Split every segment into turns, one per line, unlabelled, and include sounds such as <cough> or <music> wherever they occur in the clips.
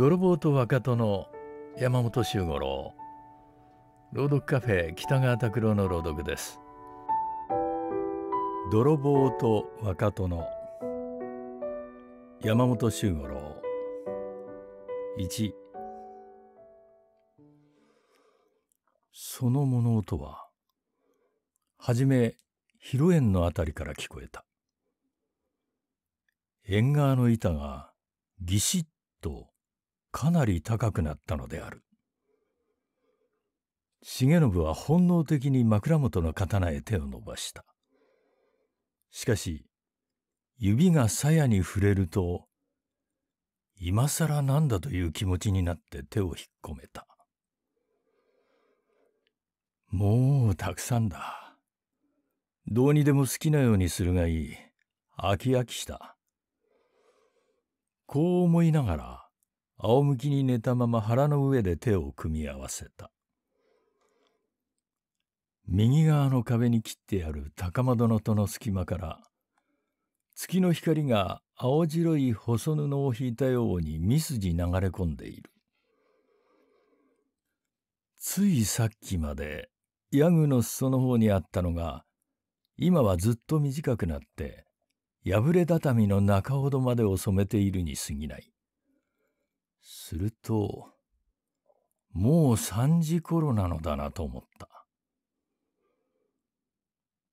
泥棒と若戸の山
本周五郎朗読カフェ北川拓郎の朗読です泥棒と若戸の山本周五郎一その物音ははじめ披露宴のあたりから聞こえた縁側の板がぎしっとかなり高くなったのである重信は本能的に枕元の刀へ手を伸ばしたしかし指が鞘に触れると今更なんだという気持ちになって手を引っ込めたもうたくさんだどうにでも好きなようにするがいい飽き飽きしたこう思いながら仰向きに寝たまま腹の上で手を組み合わせた右側の壁に切ってある高窓戸の隙間から月の光が青白い細布を引いたようにすじ流れ込んでいるついさっきまでヤグの裾の方にあったのが今はずっと短くなって破れ畳の中ほどまでを染めているに過ぎないすると、もう3時頃なのだなと思った。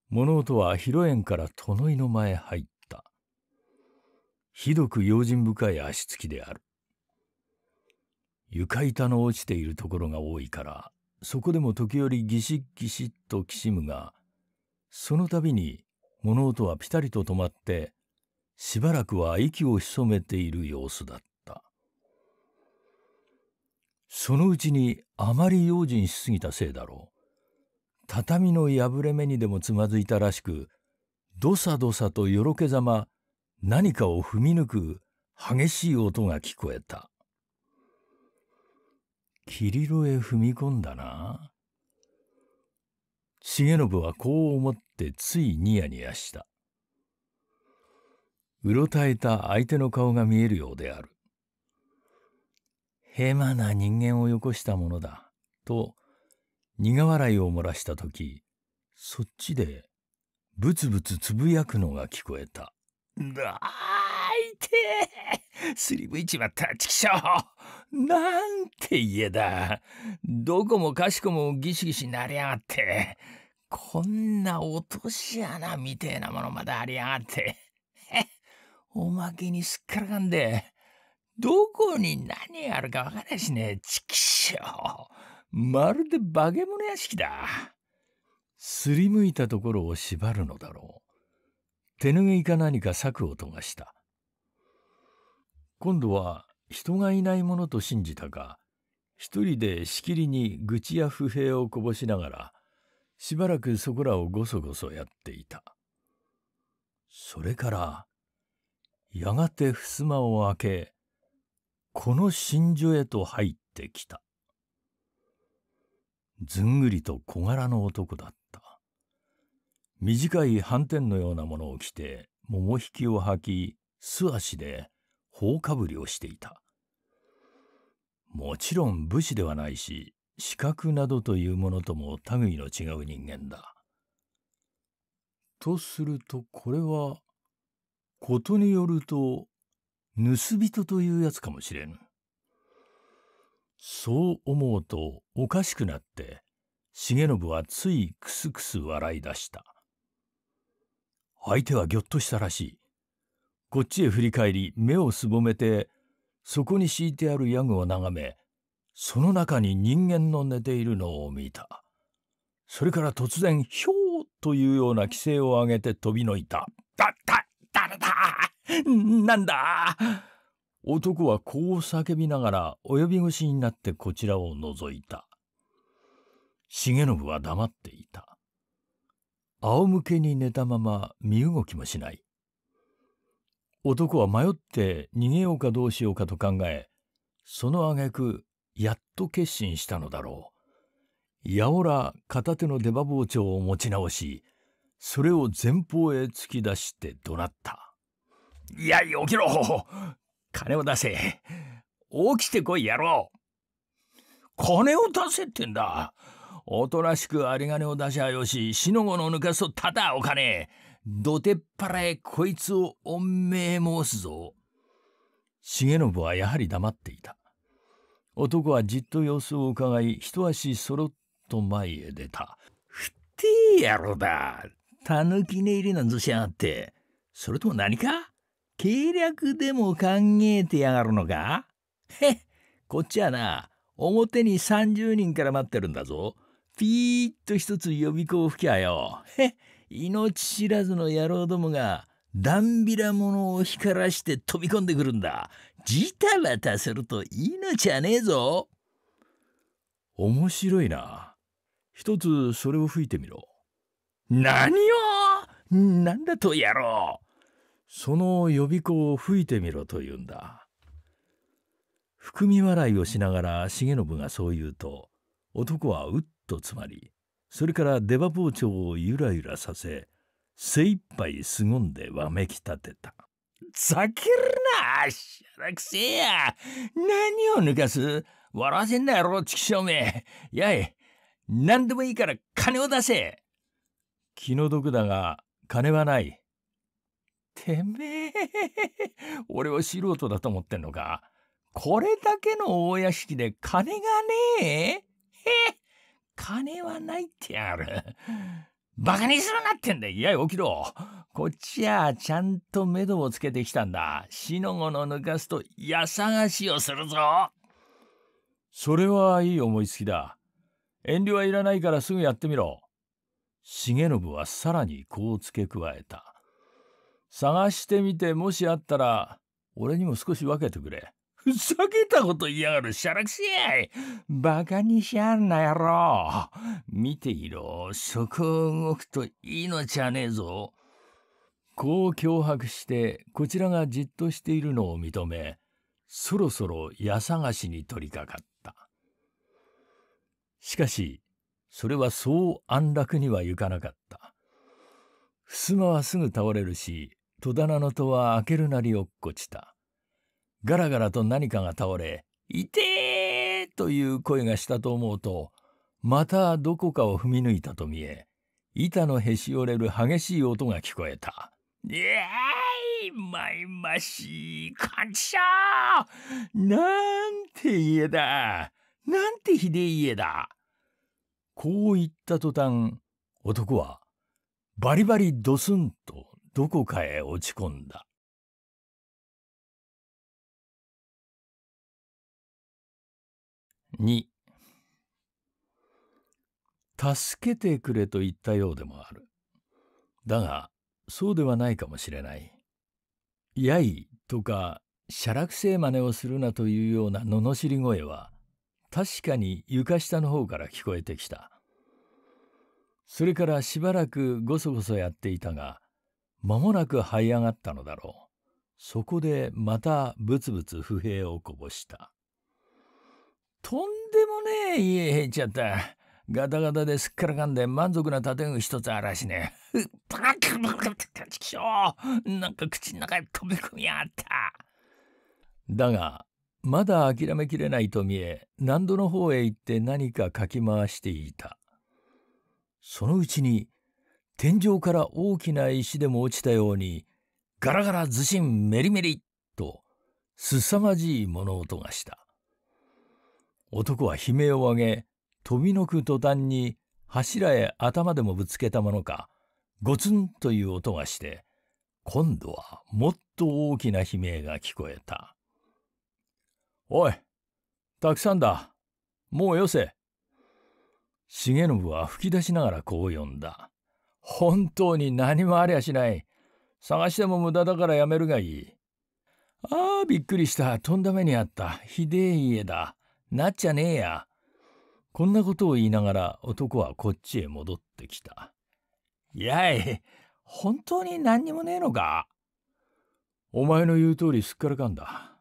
物音は披露宴から殿井の前へ入った。ひどく用心深い足つきである。床板の落ちているところが多いから、そこでも時折ギシッギシッときしむが、その度に物音はピタリと止まって、しばらくは息を潜めている様子だった。そのうちにあまり用心しすぎたせいだろう。畳の破れ目にでもつまずいたらしく、どさどさとよろけざま、何かを踏み抜く激しい音が聞こえた。キリへ踏み込んだな。重信はこう思ってついニヤニヤした。うろたえた相手の顔が見えるようである。平和な人間をよこしたものだ、と苦笑いを漏らした時、そっちでブツブツつぶやくのが聞こえた。だあいてすりぶいちまったちきしょうなんて家だどこもかしこもギシギシなりやがってこんな落とし穴みてえなものまでありやがっておまけにすっからかんでどこに何があるかわからないしね。ちきしょう。まるで化け物屋敷だ。すりむいたところを縛るのだろう。手ぬぐいか何か咲く音がした。今度は人がいないものと信じたか、一人でしきりに愚痴や不平をこぼしながら、しばらくそこらをごそごそやっていた。それから、やがて襖を開け、この真珠へと入ってきたずんぐりと小柄の男だった短い斑点のようなものを着て桃引きを履き素足で頬かぶりをしていたもちろん武士ではないし資格などというものとも類の違う人間だ。とするとこれはことによると盗人というやつかもしれん。そう思うとおかしくなって、重信はついくすくす笑い出した。相手はぎょっとしたらしい。こっちへ振り返り、目をすぼめて、そこに敷いてあるヤグを眺め、その中に人間の寝ているのを見た。それから突然、ひょうというような規制を上げて飛びのいた。だ、だ、誰だなんだ男はこう叫びながら及び腰になってこちらを覗いた。重信は黙っていた。仰向けに寝たまま身動きもしない。男は迷って逃げようかどうしようかと考え、その挙句、やっと決心したのだろう。やおら片手の出刃包丁を持ち直し、それを前方へ突き出して怒鳴った。
いや、起きろ
金を出せ起きてこい、野郎金を出せってんだおとなしく有り金を出しゃよし、死の後の抜かすとただお金どてっぱらへこいつを恩命申すぞ。重信はやはり黙っていた。男はじっと様子をうかがい、一足そろっと前へ出た。ふってえ野郎だ。たぬき寝入りなんぞしやがって。それとも何か計略でも考えてやがるのかへっ <laughs> こっちはな表に30人から待ってるんだぞピーッと一つ予備校吹きゃよへっ <laughs> 命知らずの野郎どもがダンビラ者を光らして飛び込んでくるんだジタバタすると命はねえぞ面白いな一つそれを吹いてみろ何をなんだと野郎その予備校を吹いてみろと言うんだ。含み笑いをしながら重信がそう言うと男はうっと詰まりそれから出刃包丁をゆらゆらさせ精一杯凄んでわめき立てた。ざけるなしゃらくせや何を抜かす笑わせんなやろちきしめやい何でもいいから金を出せ気の毒だが金はない。てめえ、<laughs> 俺は素人だと思ってんのか。これだけの大屋敷で金がねえ <laughs> へえ、金はないってやる。バカにするなってんだ。いや、起きろ。こっちはちゃんと目処をつけてきたんだ。死の子の抜かすとさ探しをするぞ。それはいい思いつきだ。遠慮はいらないからすぐやってみろ。重信はさらにこう付け加えた。探してみてもしあったら俺にも少し分けてくれふざけたこと言いやがるしゃらくしいバカにしやんなやろ見ていろそこを動くと命ゃねえぞこう脅迫してこちらがじっとしているのを認めそろそろ矢探しに取り掛かったしかしそれはそう安楽にはいかなかった襖はすぐ倒れるし戸棚の戸は開けるなり落っこちた。ガラガラと何かが倒れ、いてーという声がしたと思うと、またどこかを踏み抜いたと見え、板のへし折れる激しい音が聞こえた。いやい、まいましい感謝なんて家だなんてひでえ家だこう言った途端、男は、
バリバリドスンとどこかへ落ち込んだ。2助けてくれと言ったようでもある。
だが、そうではないかもしれない。やいとか、しゃらくせえ真似をするなというような罵り声は、確かに床下の方から聞こえてきた。それからしばらくごそごそやっていたが、間もなく這い上がったのだろう。そこでまたぶつぶつ不平をこぼした。とんでもねえ家へ行っちゃった。ガタガタですっからかんで満足な建具一つあらしね。バカバカじきしょうなんか口の中へ飛び込みやがった。だが、まだ諦めきれないと見え、何度の方へ行って何かかき回していた。そのうちに、天井から大きな石でも落ちたように、ガラガラずしんメリメリと、凄まじい物音がした。男は悲鳴を上げ、飛びのく途端に柱へ頭でもぶつけたものか、ゴツンという音がして、今度はもっと大きな悲鳴が聞こえた。おい、たくさんだ。もうよせ。重信は吹き出しながらこう呼んだ。本当に何もありゃしない。探しても無駄だからやめるがいい。ああ、びっくりした。とんだ目にあった。ひでえ家だ。なっちゃねえや。こんなことを言いながら男はこっちへ戻ってきた。やい、本当に何にもねえのかお前の言う通りすっからかんだ。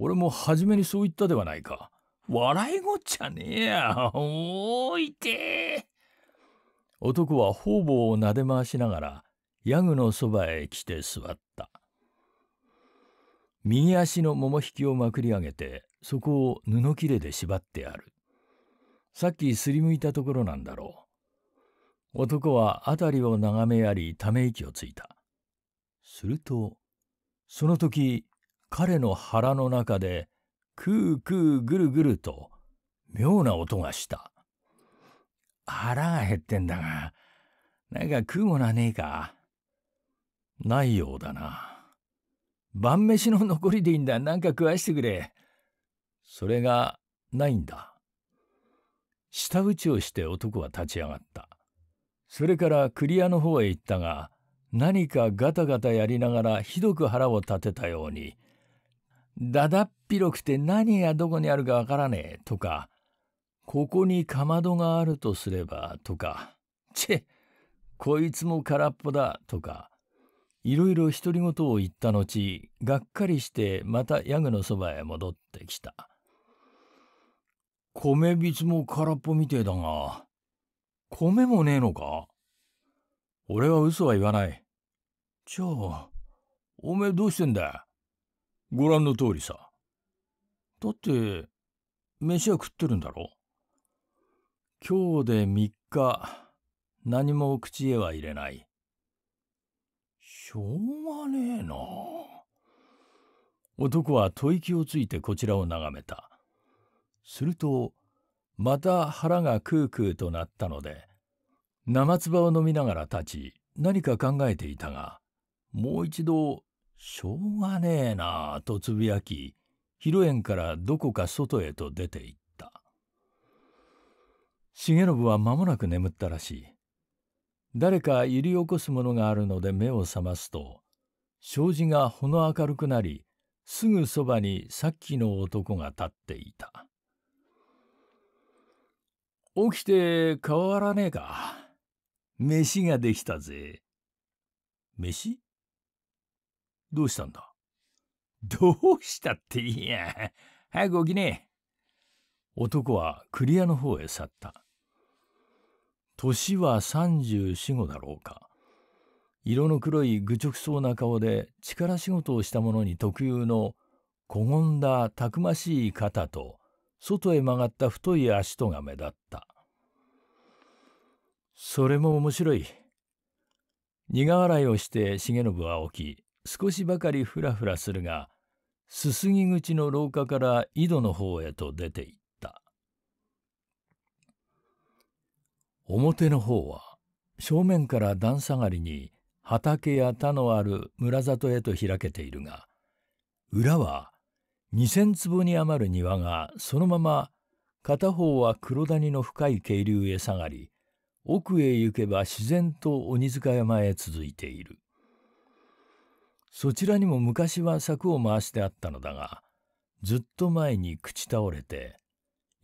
俺も初めにそう言ったではないか。笑いごっちゃねえや。おーいて男は方々を撫で回しながらヤグのそばへ来て座った右足のも引きをまくり上げてそこを布切れで縛ってあるさっきすりむいたところなんだろう男は辺りを眺めやりため息をついたするとその時彼の腹の中でクークーぐるぐると妙な音がした。腹が減ってんだが、なんか食うものはねえかないようだな。晩飯の残りでいいんだ。なんか食わしてくれ。それがないんだ。舌打ちをして男は立ち上がった。それからクリアの方へ行ったが、何かガタガタやりながらひどく腹を立てたように、だだっ広くて何がどこにあるかわからねえとか、ここにかまどがあるとすれば、とか、チェこいつも空っぽだ、とか、いろいろ独り言を言った後、がっかりしてまたヤグのそばへ戻ってきた。米びつも空っぽみてえだが、米もねえのか俺は嘘は言わない。じゃあ、おめえどうしてんだご覧の通りさ。だって、飯は食ってるんだろう今日で三日、何も口へは入れない。しょうがねえな。男は吐息をついてこちらを眺めた。すると、また腹がクークーとなったので、生唾を飲みながら立ち、何か考えていたが、もう一度、しょうがねえなとつぶやき、披露宴からどこか外へと出て行った。重信は間もなく眠ったらしい。誰か揺り起こすものがあるので目を覚ますと、障子がほの明るくなり、すぐそばにさっきの男が立っていた。起きて変わらねえか。飯ができたぜ。飯どうしたんだどうしたっていいや。早く起きねえ。男はクリアの方へ去った。年は3445だろうか。色の黒い愚直そうな顔で力仕事をした者に特有のこごんだたくましい肩と外へ曲がった太い足とが目立った。それも面白い。苦笑いをして重信は起き少しばかりふらふらするがすすぎ口の廊下から井戸の方へと出ていった。表の方は正面から段下がりに畑や田のある村里へと開けているが裏は2,000坪に余る庭がそのまま片方は黒谷の深い渓流へ下がり奥へ行けば自然と鬼塚山へ続いているそちらにも昔は柵を回してあったのだがずっと前に朽ち倒れて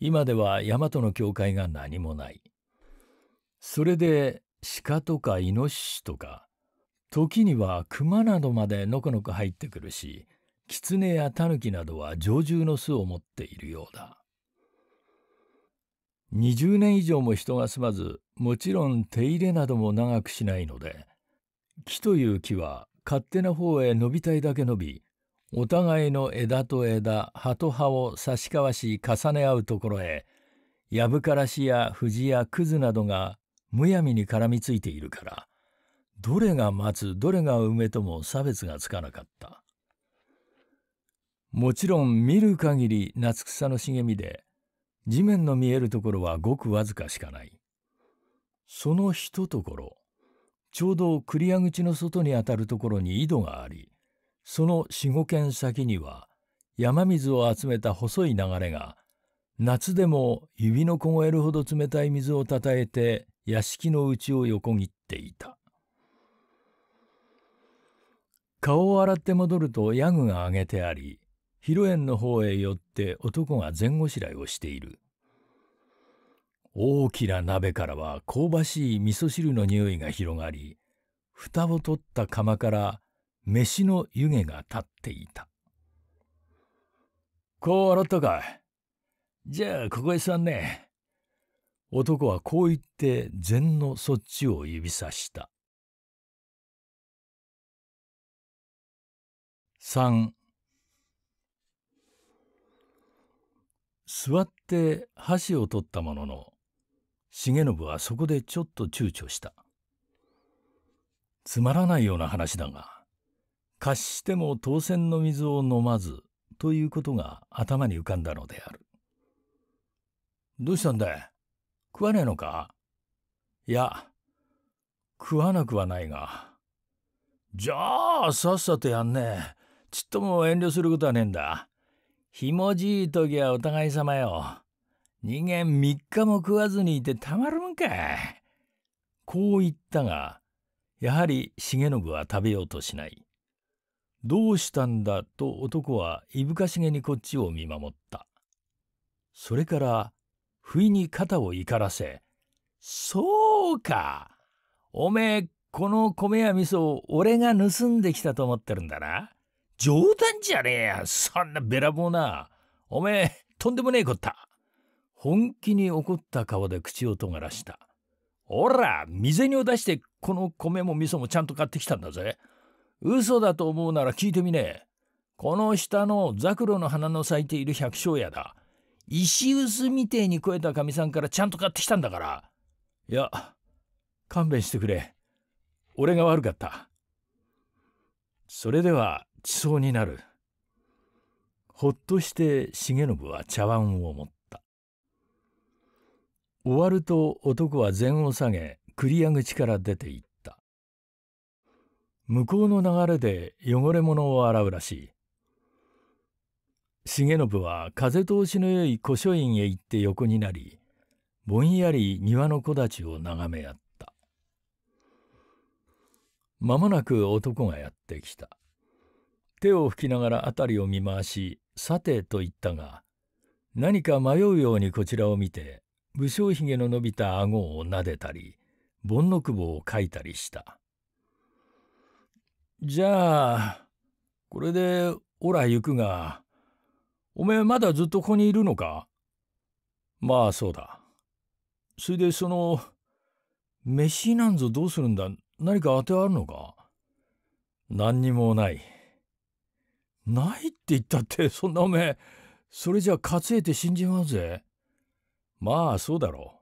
今では大和の教会が何もないそれで鹿とかイノシシとか時には熊などまでのこのこ入ってくるし狐やタヌキなどは常住の巣を持っているようだ20年以上も人が住まずもちろん手入れなども長くしないので木という木は勝手な方へ伸びたいだけ伸びお互いの枝と枝葉と葉を差し交わし重ね合うところへヤブカラシや藤やクズなどがむやみに絡みついているからどれが松どれが梅とも差別がつかなかったもちろん見る限り夏草の茂みで地面の見えるところはごくわずかしかないそのひとところちょうど栗屋口の外にあたるところに井戸がありその四五軒先には山水を集めた細い流れが夏でも指の凍えるほど冷たい水をたたえて屋敷の内を横切っていた顔を洗って戻るとヤグが上げてあり披露宴の方へ寄って男が前後しらいをしている大きな鍋からは香ばしい味噌汁の匂いが広がり蓋を取った釜から飯の湯気が立っていた「こう洗ったかじゃあここへ座んね
男はこう言って禅のそっちを指さした三、座って箸を取った
ものの重信はそこでちょっと躊躇したつまらないような話だが貸しても当選の水を飲まずということが頭に浮かんだのであるどうしたんだい食わねえのかいや、食わなくはないが。じゃあ、さっさとやんねえ。ちっとも遠慮することはねえんだ。ひもじい時はお互い様よ。人間3日も食わずにいてたまるんかい。こう言ったが、やはり重信は食べようとしない。どうしたんだと男はいぶかしげにこっちを見守った。それから不意に肩を怒らせ、そうかおめえ、この米や味噌を俺が盗んできたと思ってるんだな。冗談じゃねえやそんなべらぼうな。おめえ、とんでもねえこった。本気に怒った顔で口を尖らした。おら、水煮を出してこの米も味噌もちゃんと買ってきたんだぜ。嘘だと思うなら聞いてみねえ。この下のザクロの花の咲いている百姓やだ。石臼みてえに肥えたかみさんからちゃんと買ってきたんだから。いや、勘弁してくれ。俺が悪かった。それでは、地層になる。ほっとして重信は茶碗を持った。終わると男は禅を下げ、繰り上口から出ていった。向こうの流れで汚れ物を洗うらしい。重信は風通しのよい古書院へ行って横になりぼんやり庭の木立を眺め合った間もなく男がやってきた手を拭きながら辺りを見回し「さて」と言ったが何か迷うようにこちらを見て武将髭の伸びた顎を撫でたり盆の窪をかいたりした「じゃあこれでおら行くが」。おめえまだずっとここにいるのかまあそうだ。それでその、飯なんぞどうするんだ何か当てはあるのか何にもない。ないって言ったってそんなおめえ、それじゃ担いで死んじまうぜ。まあそうだろ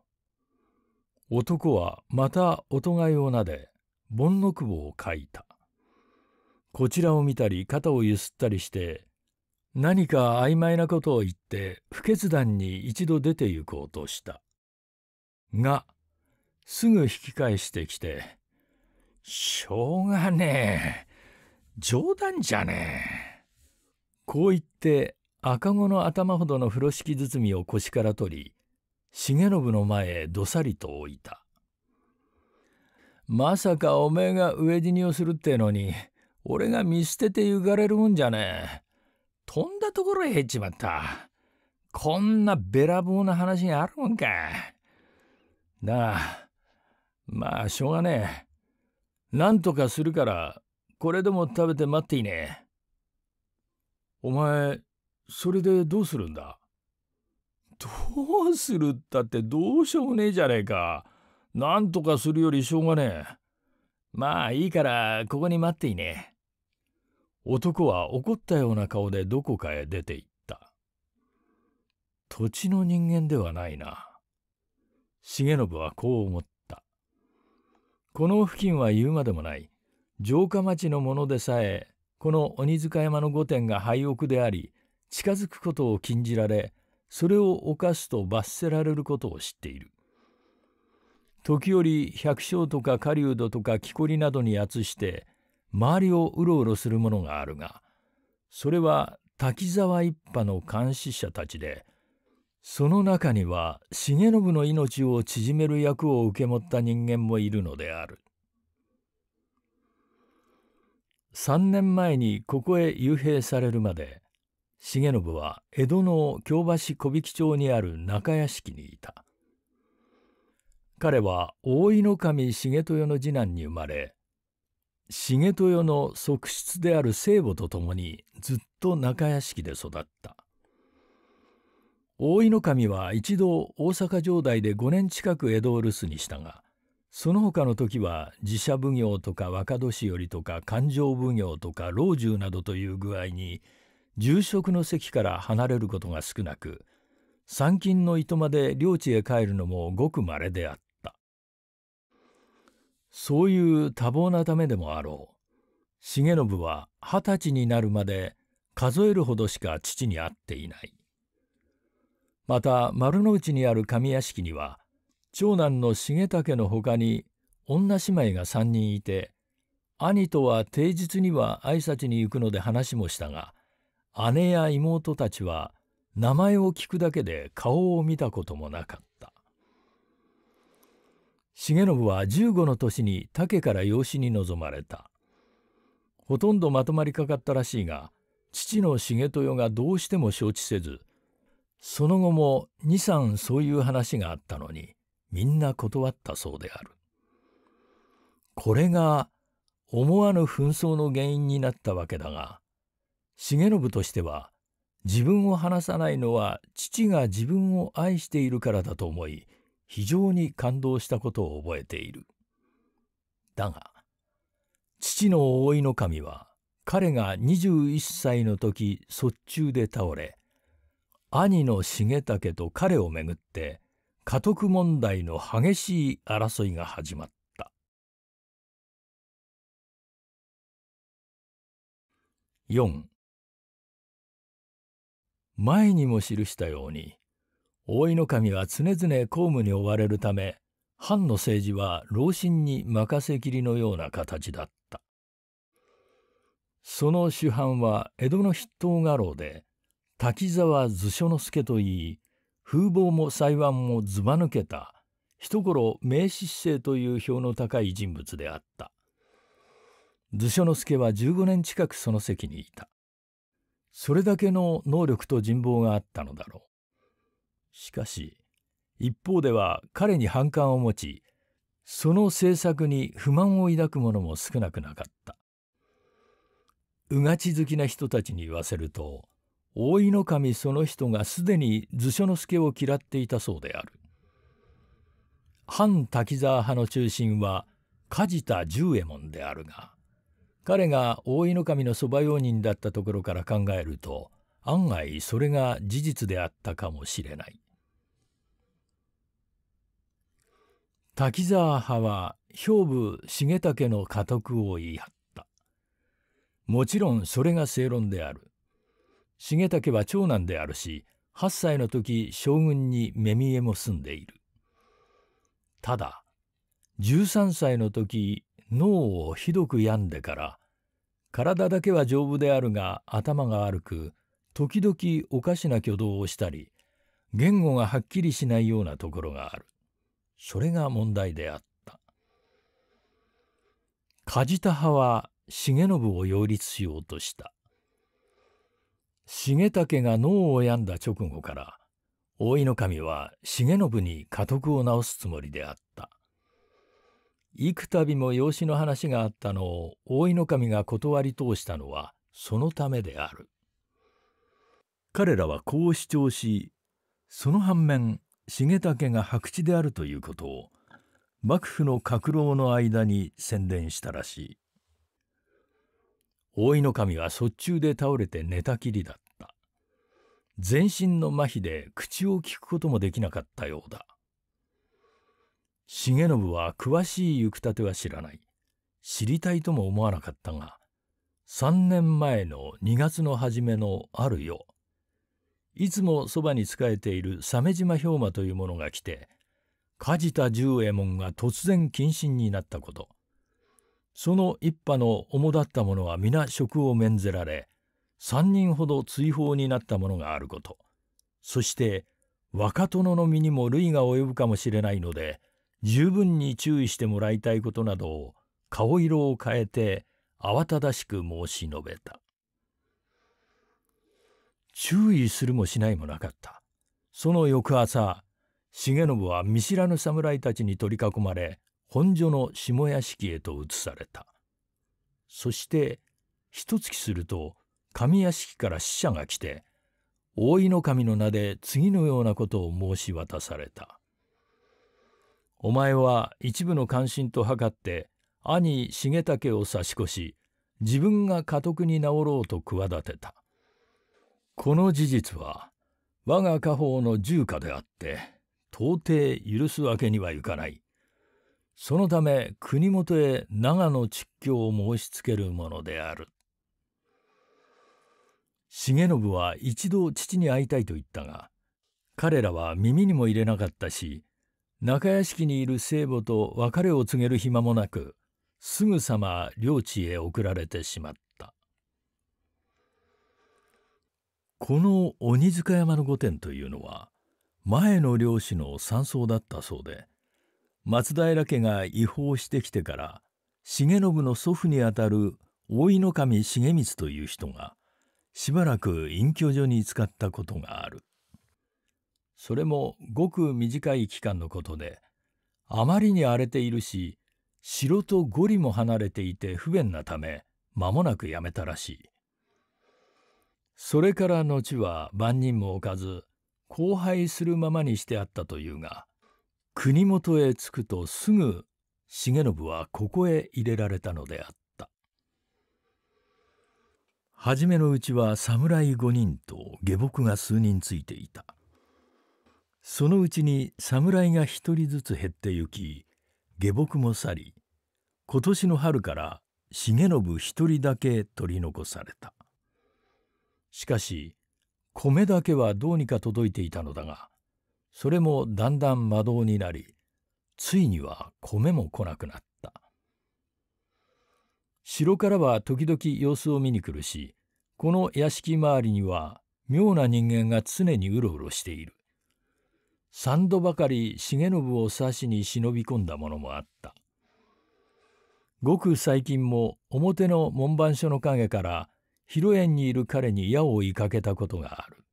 う。男はまたおがいをなで、盆の窪を書いた。こちらを見たり肩をゆすったりして、何か曖昧なことを言って不決断に一度出て行こうとしたがすぐ引き返してきて「しょうがねえ冗談じゃねえ」こう言って赤子の頭ほどの風呂敷包みを腰から取り重信の前へどさりと置いた。まさかおめえが飢え死にをするってのに俺が見捨ててゆかれるもんじゃねえ。飛んだところへ行っちまった。こんなべらぼうな話があるもんか。なあ、まあ、しょうがねえ。なんとかするから、これでも食べて待っていね。え。お前、それでどうするんだどうするったってどうしようもねえじゃねえか。なんとかするよりしょうがねえ。まあいいから、ここに待っていね。男は怒ったような顔でどこかへ出て行った。土地の人間ではないな。重信はこう思った。この付近は言うまでもない。城下町のものでさえ、この鬼塚山の御殿が廃屋であり、近づくことを禁じられ、それを犯すと罰せられることを知っている。時折百姓とか狩人とか木こりなどにやつして周りをうろうろするものがあるがそれは滝沢一派の監視者たちでその中には重信の命を縮める役を受け持った人間もいるのである3年前にここへ幽閉されるまで重信は江戸の京橋小引町にある中屋敷にいた彼は大井の神重豊の次男に生まれ重豊の側室である聖母と共にずっと中屋敷で育った大井の神は一度大阪城代で5年近く江戸を留守にしたがその他の時は寺社奉行とか若年寄とか勘定奉行とか老中などという具合に住職の席から離れることが少なく参勤のいとまで領地へ帰るのもごくまれであっそういう多忙なためでもあろう重信は二十歳になるまで数えるほどしか父に会っていないまた丸の内にある上屋敷には長男の重武のほかに女姉妹が3人いて兄とは平日には挨拶に行くので話もしたが姉や妹たちは名前を聞くだけで顔を見たこともなかった。重信は15の年に竹から養子に臨まれたほとんどまとまりかかったらしいが父の重豊がどうしても承知せずその後も23そういう話があったのにみんな断ったそうである。これが思わぬ紛争の原因になったわけだが重信としては自分を話さないのは父が自分を愛しているからだと思い非常に感動したことを覚えている。だが、父の大井の神は、彼が21歳の時、卒中で倒れ、兄の重武と彼をめぐって、家
督問題の激しい争いが始まった。4前にも記したように、大井の神は常々
公務に追われるため藩の政治は老臣に任せきりのような形だったその主犯は江戸の筆頭画廊で滝沢図書之助といい風貌も裁判もずば抜けた一頃名士姿勢という票の高い人物であった図書之助は15年近くその席にいたそれだけの能力と人望があったのだろうしかし一方では彼に反感を持ちその政策に不満を抱く者も少なくなかったうがち好きな人たちに言わせると大井の神その人がすでに図書の助を嫌っていたそうである反滝沢派の中心は梶田十右衛門であるが彼が大井の神の側用人だったところから考えると案外それが事実であったかもしれない。滝沢派は兵部重武の家督を言い張ったもちろんそれが正論である重武は長男であるし8歳の時将軍に目見えも住んでいるただ13歳の時脳をひどく病んでから体だけは丈夫であるが頭が悪く時々おかしな挙動をしたり言語がはっきりしないようなところがあるそれが問題であった梶田派は重信を擁立しようとした重武が脳を病んだ直後から大井の神は重信に家督を直すつもりであった幾度も養子の話があったのを大井の神が断り通したのはそのためである彼らはこう主張しその反面重武が白地であるということを幕府の閣僚の間に宣伝したらしい大井の神は卒中で倒れて寝たきりだった全身の麻痺で口を聞くこともできなかったようだ重信は詳しい行くたては知らない知りたいとも思わなかったが3年前の2月の初めのある夜いつもそばに仕えている鮫島兵馬という者が来て梶田十右衛門が突然謹慎になったことその一派の主だった者は皆職を免ぜられ3人ほど追放になった者があることそして若殿の身にも類が及ぶかもしれないので十分に注意してもらいたいことなどを顔色を変えて慌ただしく申し述べた。注意するもしないもなかったその翌朝重信は見知らぬ侍たちに取り囲まれ本所の下屋敷へと移されたそして一月すると上屋敷から使者が来て大井の神の名で次のようなことを申し渡された。お前は一部の関心と図って兄重武を差し越し自分が家督に直ろうと企てた。この事実は我が家宝の住家であって到底許すわけにはいかないそのため国元へ長野蟄居を申しつけるものである重信は一度父に会いたいと言ったが彼らは耳にも入れなかったし中屋敷にいる聖母と別れを告げる暇もなくすぐさま領地へ送られてしまった。この鬼塚山の御殿というのは前の漁師の山荘だったそうで松平家が違法してきてから重信の祖父にあたる大井の神重光という人がしばらく隠居所に使ったことがあるそれもごく短い期間のことであまりに荒れているし城と五里も離れていて不便なため間もなくやめたらしい。それから後は番人も置かず荒廃するままにしてあったというが国元へ着くとすぐ重信はここへ入れられたのであった初めのうちは侍5人と下僕が数人ついていたそのうちに侍が1人ずつ減ってゆき下僕も去り今年の春から重信1人だけ取り残されたしかし米だけはどうにか届いていたのだがそれもだんだん魔導になりついには米も来なくなった城からは時々様子を見に来るしこの屋敷周りには妙な人間が常にうろうろしている三度ばかり重信を刺しに忍び込んだものもあったごく最近も表の門番所の陰から披露宴にいる彼に矢を追いかけたことがある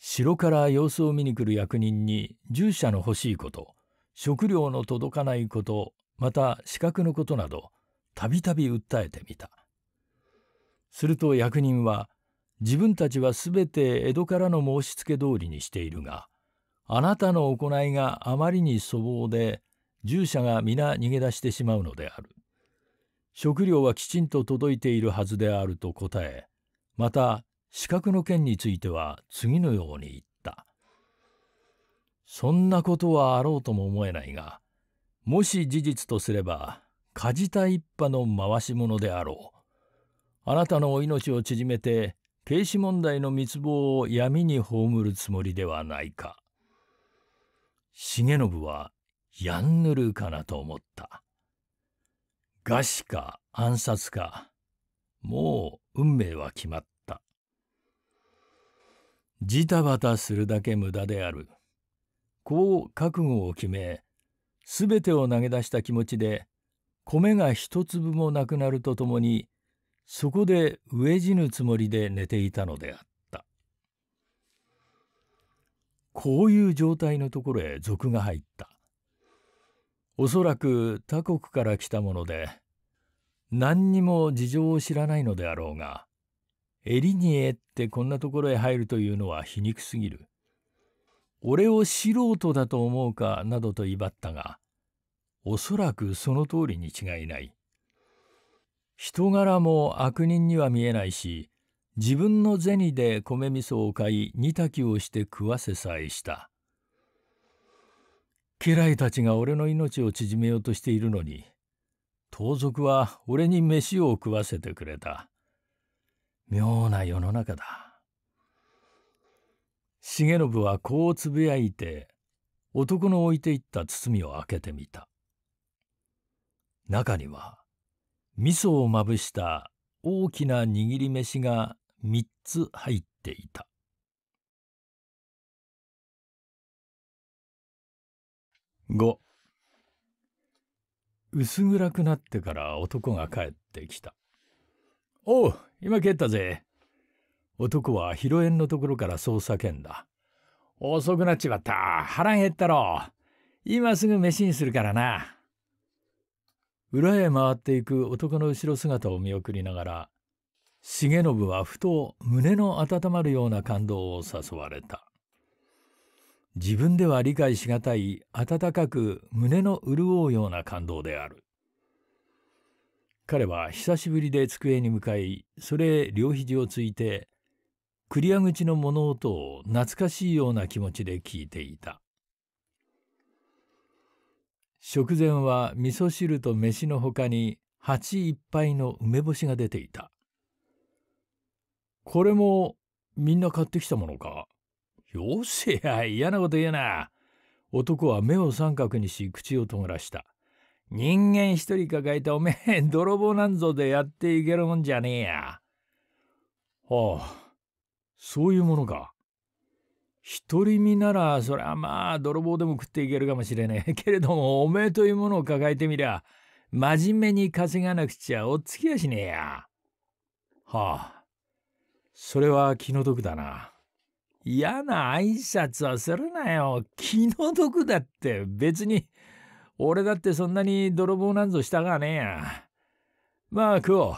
城から様子を見に来る役人に従者の欲しいこと食料の届かないことまた資格のことなどたびたび訴えてみたすると役人は自分たちは全て江戸からの申し付け通りにしているがあなたの行いがあまりに粗暴で従者が皆逃げ出してしまうのである食料はきちんと届いているはずであると答えまた資格の件については次のように言ったそんなことはあろうとも思えないがもし事実とすればじた一派の回し者であろうあなたのお命を縮めて軽視問題の密謀を闇に葬るつもりではないか重信はやんぬるかなと思った。餓死か暗殺かもう運命は決まったジタバタするだけ無駄であるこう覚悟を決め全てを投げ出した気持ちで米が一粒もなくなるとともにそこで飢え死ぬつもりで寝ていたのであったこういう状態のところへ賊が入ったおそらく他国から来たもので何にも事情を知らないのであろうが襟にえってこんなところへ入るというのは皮肉すぎる。俺を素人だと思うかなどと威張ったがおそらくその通りに違いない。人柄も悪人には見えないし自分の銭で米味噌を買い煮炊きをして食わせさえした。家来たちが俺の命を縮めようとしているのに盗賊は俺に飯を食わせてくれた妙な世の中だ重信はこうつぶやいて男の置いていった包みを開けてみた中には味噌をまぶした大きな握り飯が3
つ入っていた5薄暗くなって
から男が帰ってきた。おう、今蹴ったぜ。男は披露宴のところからそう叫んだ。遅くなっちまった。腹減ったろ。今すぐ飯にするからな。裏へ回っていく男の後ろ姿を見送りながら、重信はふと胸の温まるような感動を誘われた。自分では理解しがたい温かく胸の潤うような感動である彼は久しぶりで机に向かいそれ両肘をついてクリア口の物音を懐かしいような気持ちで聞いていた食前は味噌汁と飯のほかに鉢いっぱいの梅干しが出ていたこれもみんな買ってきたものかよせや、嫌なこと言うな。男は目を三角にし、口を尖らした。人間一人抱えたおめえ、泥棒なんぞでやっていけるもんじゃねえや。はあ、そういうものか。独り身なら、そりゃまあ、泥棒でも食っていけるかもしれねえ。けれども、おめえというものを抱えてみりゃ、真面目に稼がなくちゃおっつきやしねえや。はあ、それは気の毒だな。嫌な挨拶はするなよ気の毒だって別に俺だってそんなに泥棒なんぞしたがねえやまあ食おう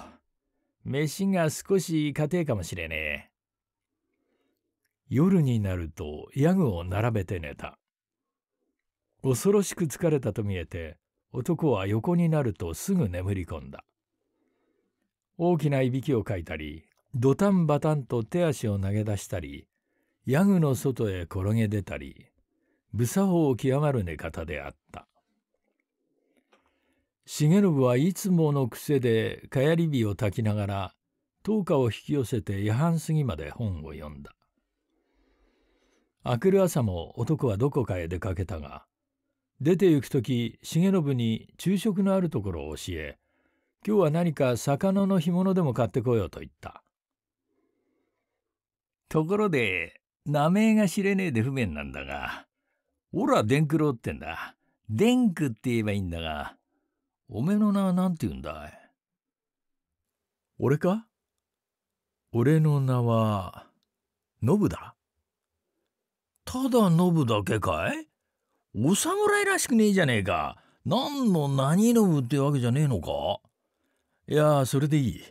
飯が少し家えかもしれねえ夜になるとヤグを並べて寝た恐ろしく疲れたと見えて男は横になるとすぐ眠り込んだ大きないびきをかいたりドタンバタンと手足を投げ出したりヤグの外へ転げ出たり、無作法極まる寝方であった。重信はいつもの癖でかやり火を焚きながら、灯火を引き寄せて夜半過ぎまで本を読んだ。明くる朝も男はどこかへ出かけたが、出て行く時重信に昼食のあるところを教え今日は何か魚の干物でも買ってこようと言ったところで名前が知れねえで不便なんだが、俺は伝九郎ってんだ。伝九って言えばいいんだが、おめの名は何て言うんだい俺か俺の名は、ノブだ。ただノブだけかいお侍らしくねえじゃねえか。何の何ノブってわけじゃねえのかいやそれでいい。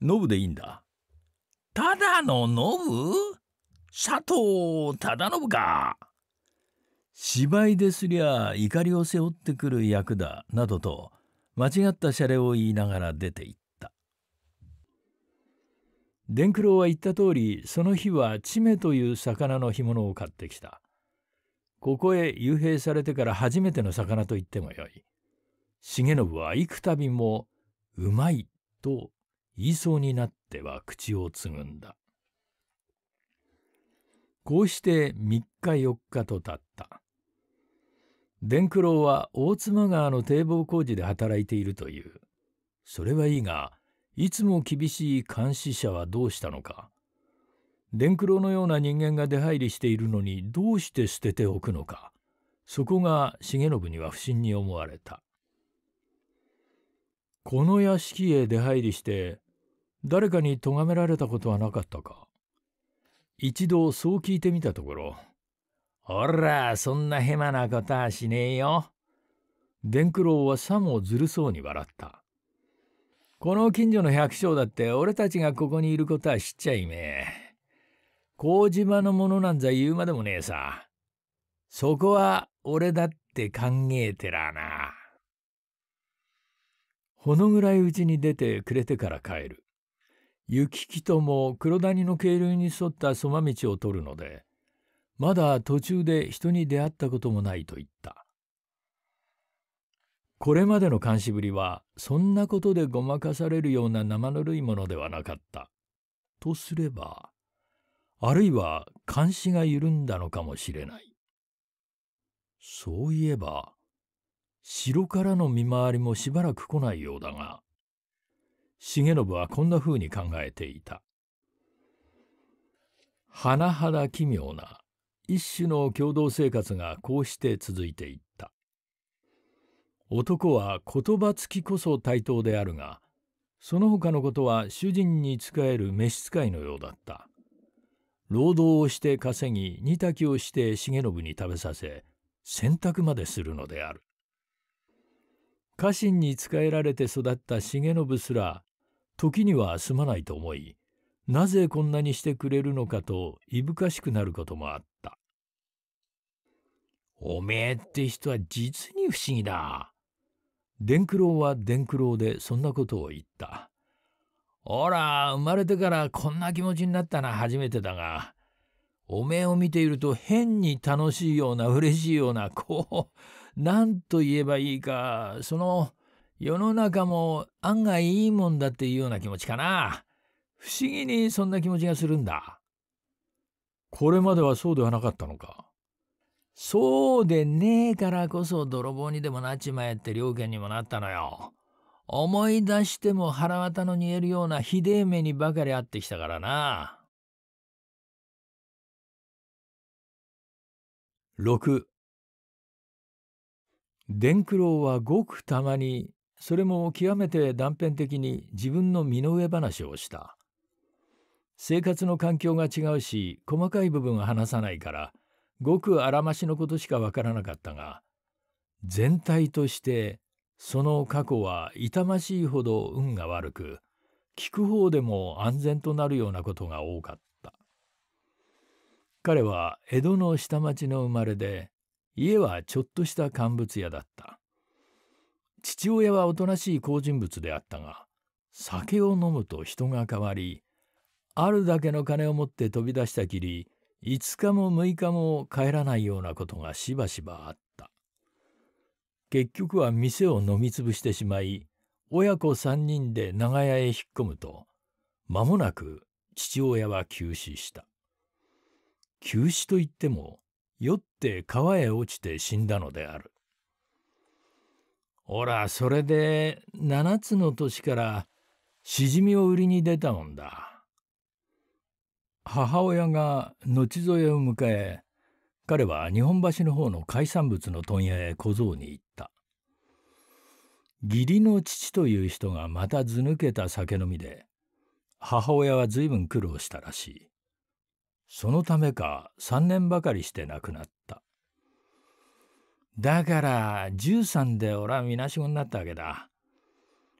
ノブでいいんだ。ただのノブ佐藤忠信か芝居ですりゃ怒りを背負ってくる役だなどと間違ったシャを言いながら出ていった伝九郎は言った通りその日はチメという魚の干物を買ってきたここへ幽閉されてから初めての魚と言ってもよい重信は幾度も「うまい」と言いそうになっては口をつぐんだこうして3日4日と経った。伝九郎は大妻川の堤防工事で働いているという。それはいいが、いつも厳しい監視者はどうしたのか。伝九郎のような人間が出入りしているのにどうして捨てておくのか。そこが重信には不審に思われた。この屋敷へ出入りして、誰かに咎められたことはなかったか。一度そう聞いてみたところ、おら、そんなヘマなことはしねえよ。伝九郎はさもずるそうに笑った。この近所の百姓だって俺たちがここにいることは知っちゃいめえ。麹場のものなんざ言うまでもねえさ。そこは俺だって考えてらな。ほのぐらいうちに出てくれてから帰る。行き来とも黒谷の渓流に沿ったそま道を取るので、まだ途中で人に出会ったこともないと言った。これまでの監視ぶりは、そんなことでごまかされるような生ぬるいものではなかった。とすれば、あるいは監視が緩んだのかもしれない。そういえば、城からの見回りもしばらく来ないようだが、重信はこんなうに考えていた。甚だ奇妙な一種の共同生活がこうして続いていった。男は言葉つきこそ対等であるが、その他のことは主人に仕える召使いのようだった。労働をして稼ぎ、煮炊きをして重信に食べさせ、洗濯までするのである。家臣に仕えられて育った重信すら時にはすまないと思いなぜこんなにしてくれるのかといぶかしくなることもあったおめえって人は実に不思議だ伝九郎は伝九郎でそんなことを言ったほら生まれてからこんな気持ちになったのは初めてだがおめえを見ていると変に楽しいような嬉しいようなこう何と言えばいいかその世の中も案外いいもんだっていうような気持ちかな。不思議にそんな気持ちがするんだ。これまではそうではなかったのか。そうでねえからこそ泥棒にでもなっちまえって両犬にもなったのよ。
思い出しても腹渡の煮えるようなひでえ目にばかりあってきたからな。6伝九郎はごくたまにそれも極め
て断片的に自分の身の上話をした。生活の環境が違うし、細かい部分は話さないから、ごくあらましのことしかわからなかったが、全体としてその過去は痛ましいほど運が悪く、聞く方でも安全となるようなことが多かった。彼は江戸の下町の生まれで、家はちょっとした乾物屋だった。父親はおとなしい好人物であったが酒を飲むと人が変わりあるだけの金を持って飛び出したきり5日も6日も帰らないようなことがしばしばあった結局は店を飲み潰してしまい親子3人で長屋へ引っ込むと間もなく父親は急死した急死といっても酔って川へ落ちて死んだのであるほらそれで7つの年からしじみを売りに出たもんだ母親が後添えを迎え彼は日本橋の方の海産物の問屋へ小僧に行った義理の父という人がまた図抜けた酒飲みで母親は随分苦労したらしいそのためか3年ばかりして亡くなっただから13で俺はみなしごになったわけだ。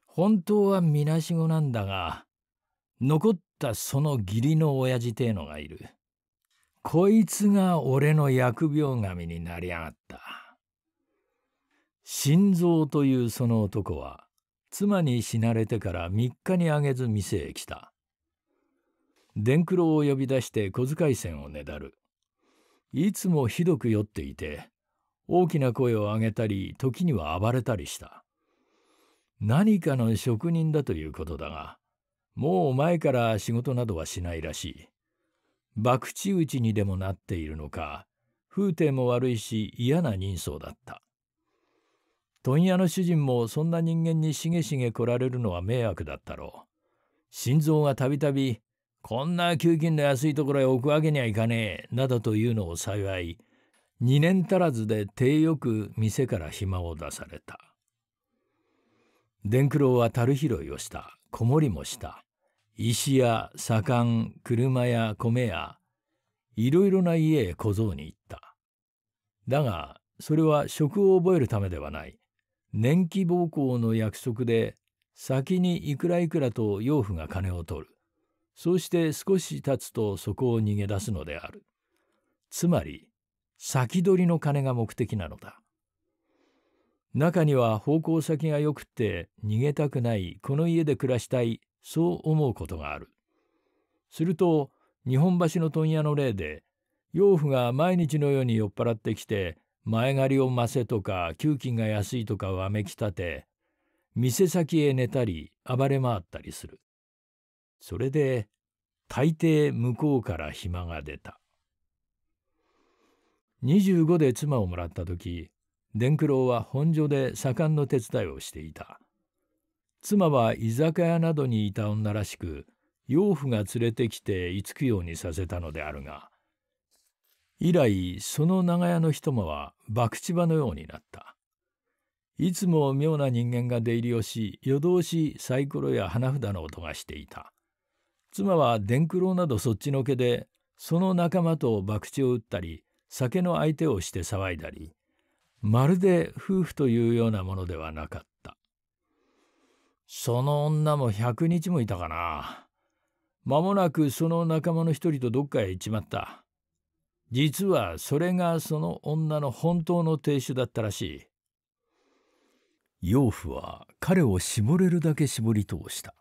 本当はみなしごなんだが、残ったその義理の親父てえのがいる。こいつが俺の疫病神になりやがった。心臓というその男は、妻に死なれてから3日にあげず店へ来た。伝九郎を呼び出して小遣い銭をねだる。いつもひどく酔っていて、大きな声を上げたり時には暴れたりした何かの職人だということだがもう前から仕事などはしないらしい博打打ちにでもなっているのか風体も悪いし嫌な人相だった問屋の主人もそんな人間にしげしげ来られるのは迷惑だったろう心臓がたびたびこんな給金の安いところへ置くわけにはいかねえなどというのを幸い2年足らずで手よく店から暇を出された伝九郎は樽拾いをした子守もした石や左官車や米やいろいろな家へ小僧に行っただがそれは職を覚えるためではない年季奉公の約束で先にいくらいくらと養父が金を取るそうして少し経つとそこを逃げ出すのであるつまり先取りの金が目的なのだ中には奉公先がよくって逃げたくないこの家で暮らしたいそう思うことがあるすると日本橋の問屋の例で養父が毎日のように酔っ払ってきて前借りを増せとか給金が安いとかわめきたて店先へ寝たり暴れ回ったりするそれで大抵向こうから暇が出た25で妻をもらった時伝九郎は本所で盛んの手伝いをしていた妻は居酒屋などにいた女らしく養父が連れてきて居つくようにさせたのであるが以来その長屋の一間は博打場のようになったいつも妙な人間が出入りをし夜通しサイコロや花札の音がしていた妻は伝九郎などそっちのけでその仲間と博打を打ったり酒の相手をして騒いだりまるで夫婦というようなものではなかったその女も100日もいたかな間もなくその仲間の一人とどっかへ行っちまった実はそれがその女の本当の亭主だったらしい養父は彼を絞れるだけ絞り通した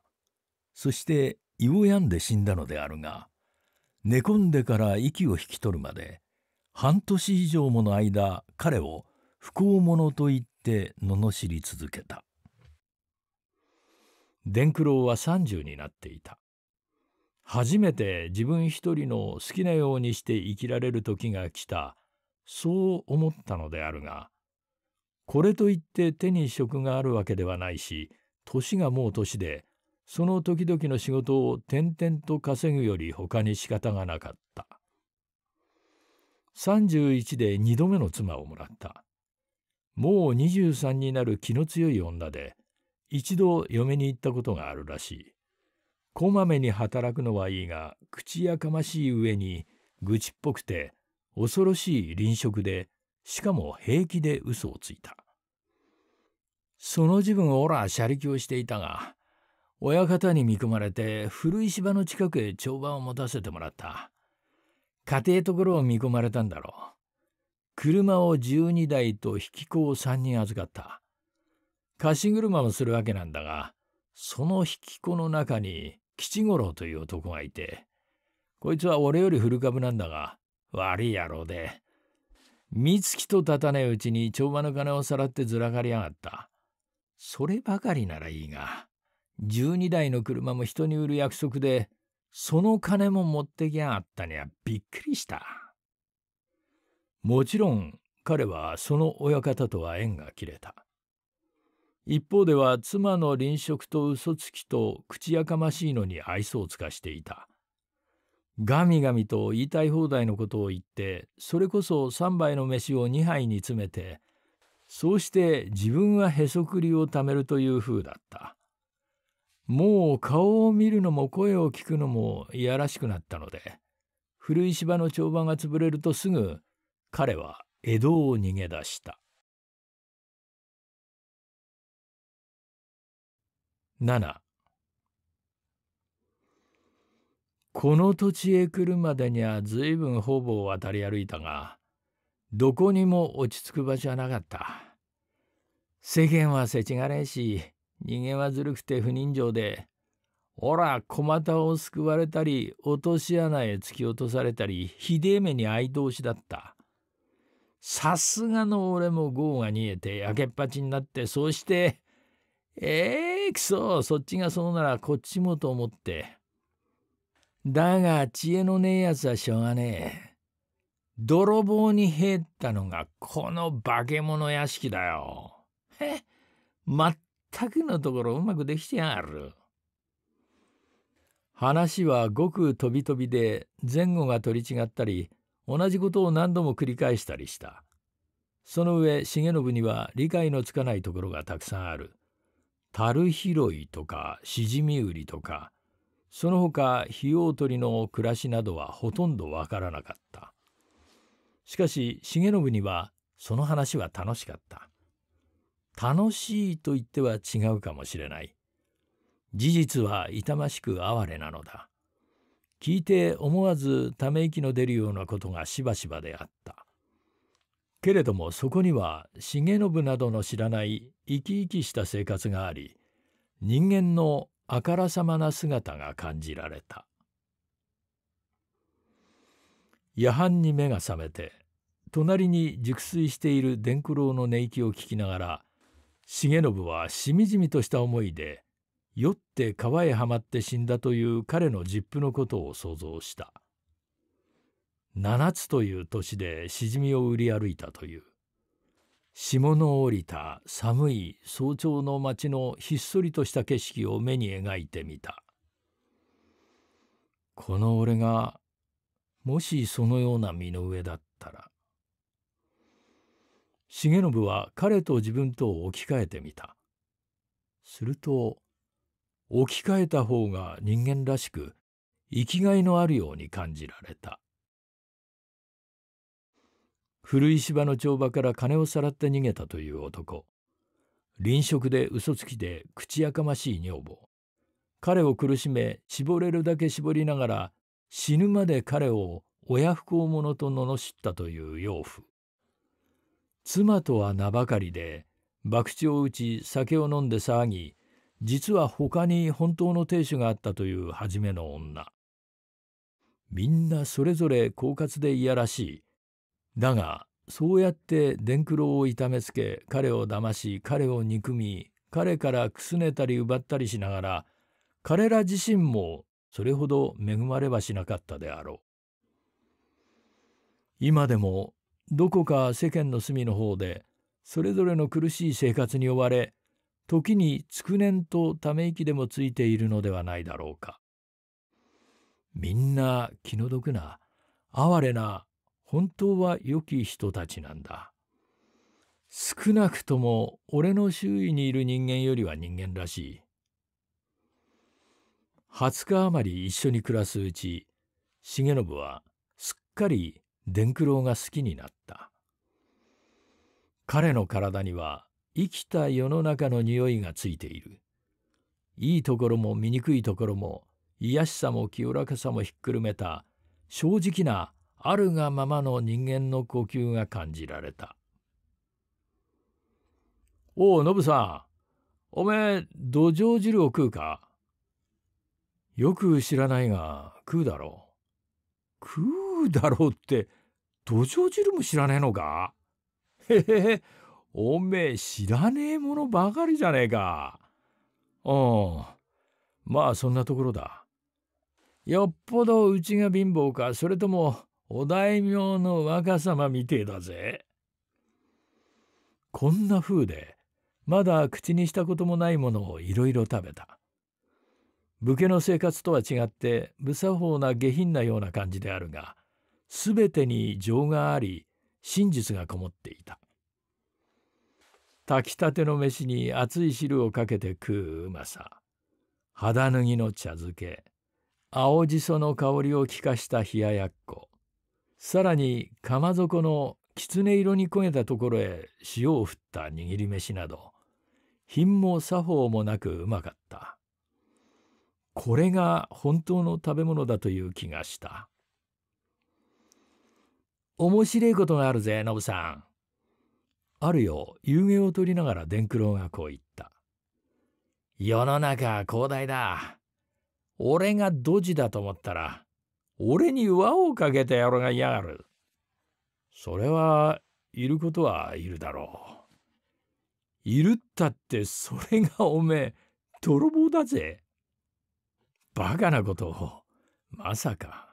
そして胃を病んで死んだのであるが寝込んでから息を引き取るまで半年以上もの間彼を不幸者と言って罵り続けた伝九郎は30になっていた初めて自分一人の好きなようにして生きられる時が来たそう思ったのであるがこれといって手に職があるわけではないし年がもう年でその時々の仕事を転々と稼ぐより他に仕方がなかった。31で2度目の妻をもらった。もう23になる気の強い女で、一度嫁に行ったことがあるらしい。こまめに働くのはいいが、口やかましい上に、愚痴っぽくて、恐ろしい臨職で、しかも平気で嘘をついた。その自分オラ車力をしていたが、親方に見込まれて古い芝の近くへ帳場を持たせてもらった。家庭ところを見込まれたんだろう。車を12台と引き子を3人預かった。貸し車もするわけなんだが、その引き子の中に吉五郎という男がいて、こいつは俺より古株なんだが、悪い野郎で、三月と立たないうちに帳場の金をさらってずらかりやがった。そればかりならいいが、12台の車も人に売る約束で、その金も持ってきやがったにゃびっくりした。もちろん彼はその親方とは縁が切れた。一方では妻の臨職と嘘つきと口やかましいのに愛想を尽かしていた。ガミガミと言いたい放題のことを言ってそれこそ3杯の飯を2杯に詰めてそうして自分はへそくりをためるという風だった。もう顔を見るのも声を聞くのもいやらしくなったので
古い芝の帳場が潰れるとすぐ彼は江戸を逃げ出した七。この土地へ来
るまでには随分ほぼ渡り歩いたがどこにも落ち着く場所はなかった世間はせちがれえし人間はずるくて不人情で、おら、小股を救われたり、落とし穴へ突き落とされたり、ひでえ目に相通しだった。さすがの俺も業が逃えて、焼けっぱちになって、そうして、ええー、くそ、そっちがそうならこっちもと思って。だが、知恵のねえやつはしょうがねえ。泥棒に入ったのがこの化け物屋敷だよ。へっったくのところうまくできてやがる。話はごく飛び飛びで前後が取り違ったり同じことを何度も繰り返したりしたその上重信には理解のつかないところがたくさんある樽拾いとかしじみ売りとかその他費用取りの暮らしなどはほとんどわからなかったしかし重信にはその話は楽しかった楽しいと言っては違うかもしれない。事実は痛ましく哀れなのだ。聞いて思わずため息の出るようなことがしばしばであった。けれどもそこには重信などの知らない生き生きした生活があり、人間のあからさまな姿が感じられた。夜半に目が覚めて、隣に熟睡している伝九郎の寝息を聞きながら、重信はしみじみとした思いで酔って川へはまって死んだという彼の実父のことを想像した7つという年でしじみを売り歩いたという霜の降りた寒い早朝の町のひっそりとした景色を目に描いてみたこの俺がもしそのような身の上だったら重信は彼と自分とを置き換えてみた。すると、置き換えた方が人間らしく、生きがいのあるように感じられた。古い芝の帳場から金をさらって逃げたという男。臨食で嘘つきで口やかましい女房。彼を苦しめ、絞れるだけ絞りながら、死ぬまで彼を親不孝者と罵ったという養父。妻とは名ばかりで、博打を打ち酒を飲んで騒ぎ、実は他に本当の亭主があったという初めの女。みんなそれぞれ狡猾でいやらしい。だが、そうやって伝九郎を痛めつけ、彼を騙し、彼を憎み、彼からくすねたり奪ったりしながら、彼ら自身もそれほど恵まれはしなかったであろう。今でもどこか世間の隅の方でそれぞれの苦しい生活に追われ時に築年とため息でもついているのではないだろうかみんな気の毒な哀れな本当は良き人たちなんだ少なくとも俺の周囲にいる人間よりは人間らしい20日余り一緒に暮らすうち重信はすっかり伝九郎が好きになった彼の体には生きた世の中の匂いがついているいいところも醜いところも癒しさも清らかさもひっくるめた正直なあるがままの人間の呼吸が感じられた「おおノブさんおめえ土壌汁を食うか?」よく知らないが食うだろう。食うるだろうって土壌汁も知らねえのかへへへおめえ知らねえものばかりじゃねえか。うんまあそんなところだ。よっぽどうちが貧乏かそれともお大名の若様みてえだぜ。こんな風でまだ口にしたこともないものをいろいろ食べた。武家の生活とは違って無作法な下品なような感じであるがすべてに情があり真実がこもっていた炊きたての飯に熱い汁をかけて食ううまさ肌脱ぎの茶漬け青じその香りを利かした冷ややっこさらに釜底のきつね色に焦げたところへ塩を振った握り飯など品も作法もなくうまかったこれが本当の食べ物だという気がした面白いことがあるぜ、ノブさん。あるよ、夕げを取りながら伝九郎がこう言った。世の中広大だ。俺がドジだと思ったら、俺に輪をかけてや郎が嫌がる。それは、いることはいるだろう。いるったってそれがおめえ、泥棒だぜ。バカなことを、まさか。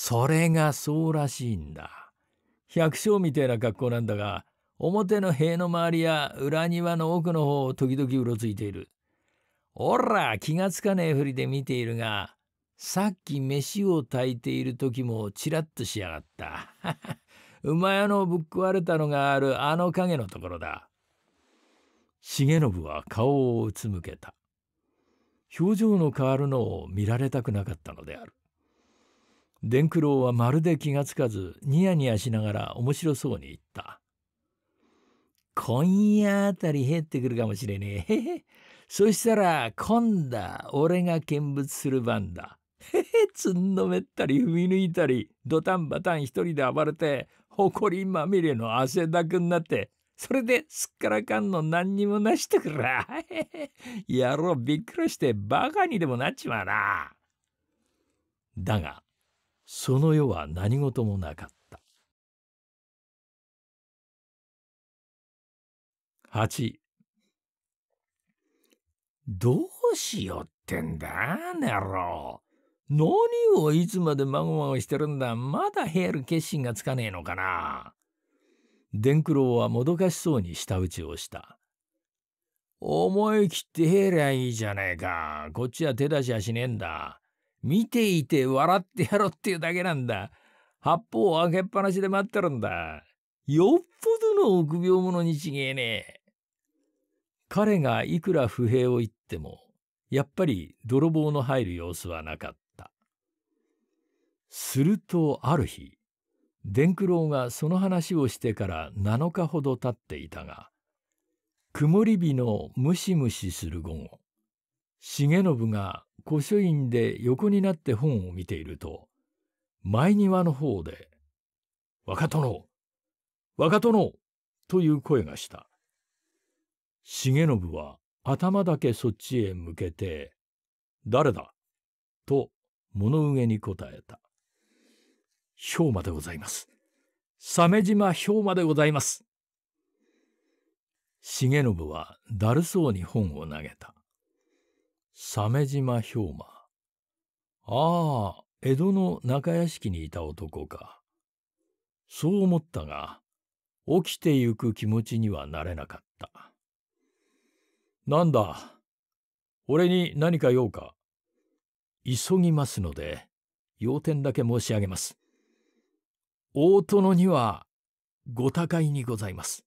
それがそうらしいんだ。百姓みたいな格好なんだが、表の塀の周りや裏庭の奥の方を時々うろついている。おら、気がつかねえふりで見ているが、さっき飯を炊いている時もちらっとしやがった。<laughs> 馬屋のぶっ壊れたのがあるあの影のところだ。重信は顔をうつむけた。表情の変わるのを見られたくなかったのである。伝九郎はまるで気がつかずニヤニヤしながら面白そうに言った「今夜あたり減ってくるかもしれねえ」そしたら今度俺が見物する番だ。へへつんのめったり踏み抜いたりドタンバタン一人で暴れてりまみれの汗だくになってそれですっからかんの何にもなしてくら野郎びっくりしてバカにでもなっちまうな。だが
その世は何事もなかった8どうしようってんだなろ何をいつま
でまごまごしてるんだまだヘール決心がつかねえのかな伝九郎はもどかしそうに舌打ちをした思い切ってヘりゃいいじゃねえかこっちは手出しはしねえんだ見ていて笑ってやろうっていうだけなんだ。八方を開けっぱなしで待ってるんだ。よっぽどの臆病者にちげえねえ。彼がいくら不平を言っても、やっぱり泥棒の入る様子はなかった。するとある日、伝九郎がその話をしてから7日ほど経っていたが、曇り日のムシムシする午後、重信が御書院で横になって本を見ていると、前庭の方で、若殿若殿という声がした。重信は頭だけそっちへ向けて、誰だと物憂げに答えた。氷馬でございます。鮫島氷馬でございます。重信はだるそうに本を投げた。鮫島兵馬。ああ、江戸の中屋敷にいた男か。そう思ったが、起きてゆく気持ちにはなれなかった。なんだ、俺に何か用か。急ぎますので、要点だけ申し上げます。大殿には、ご高いにございます。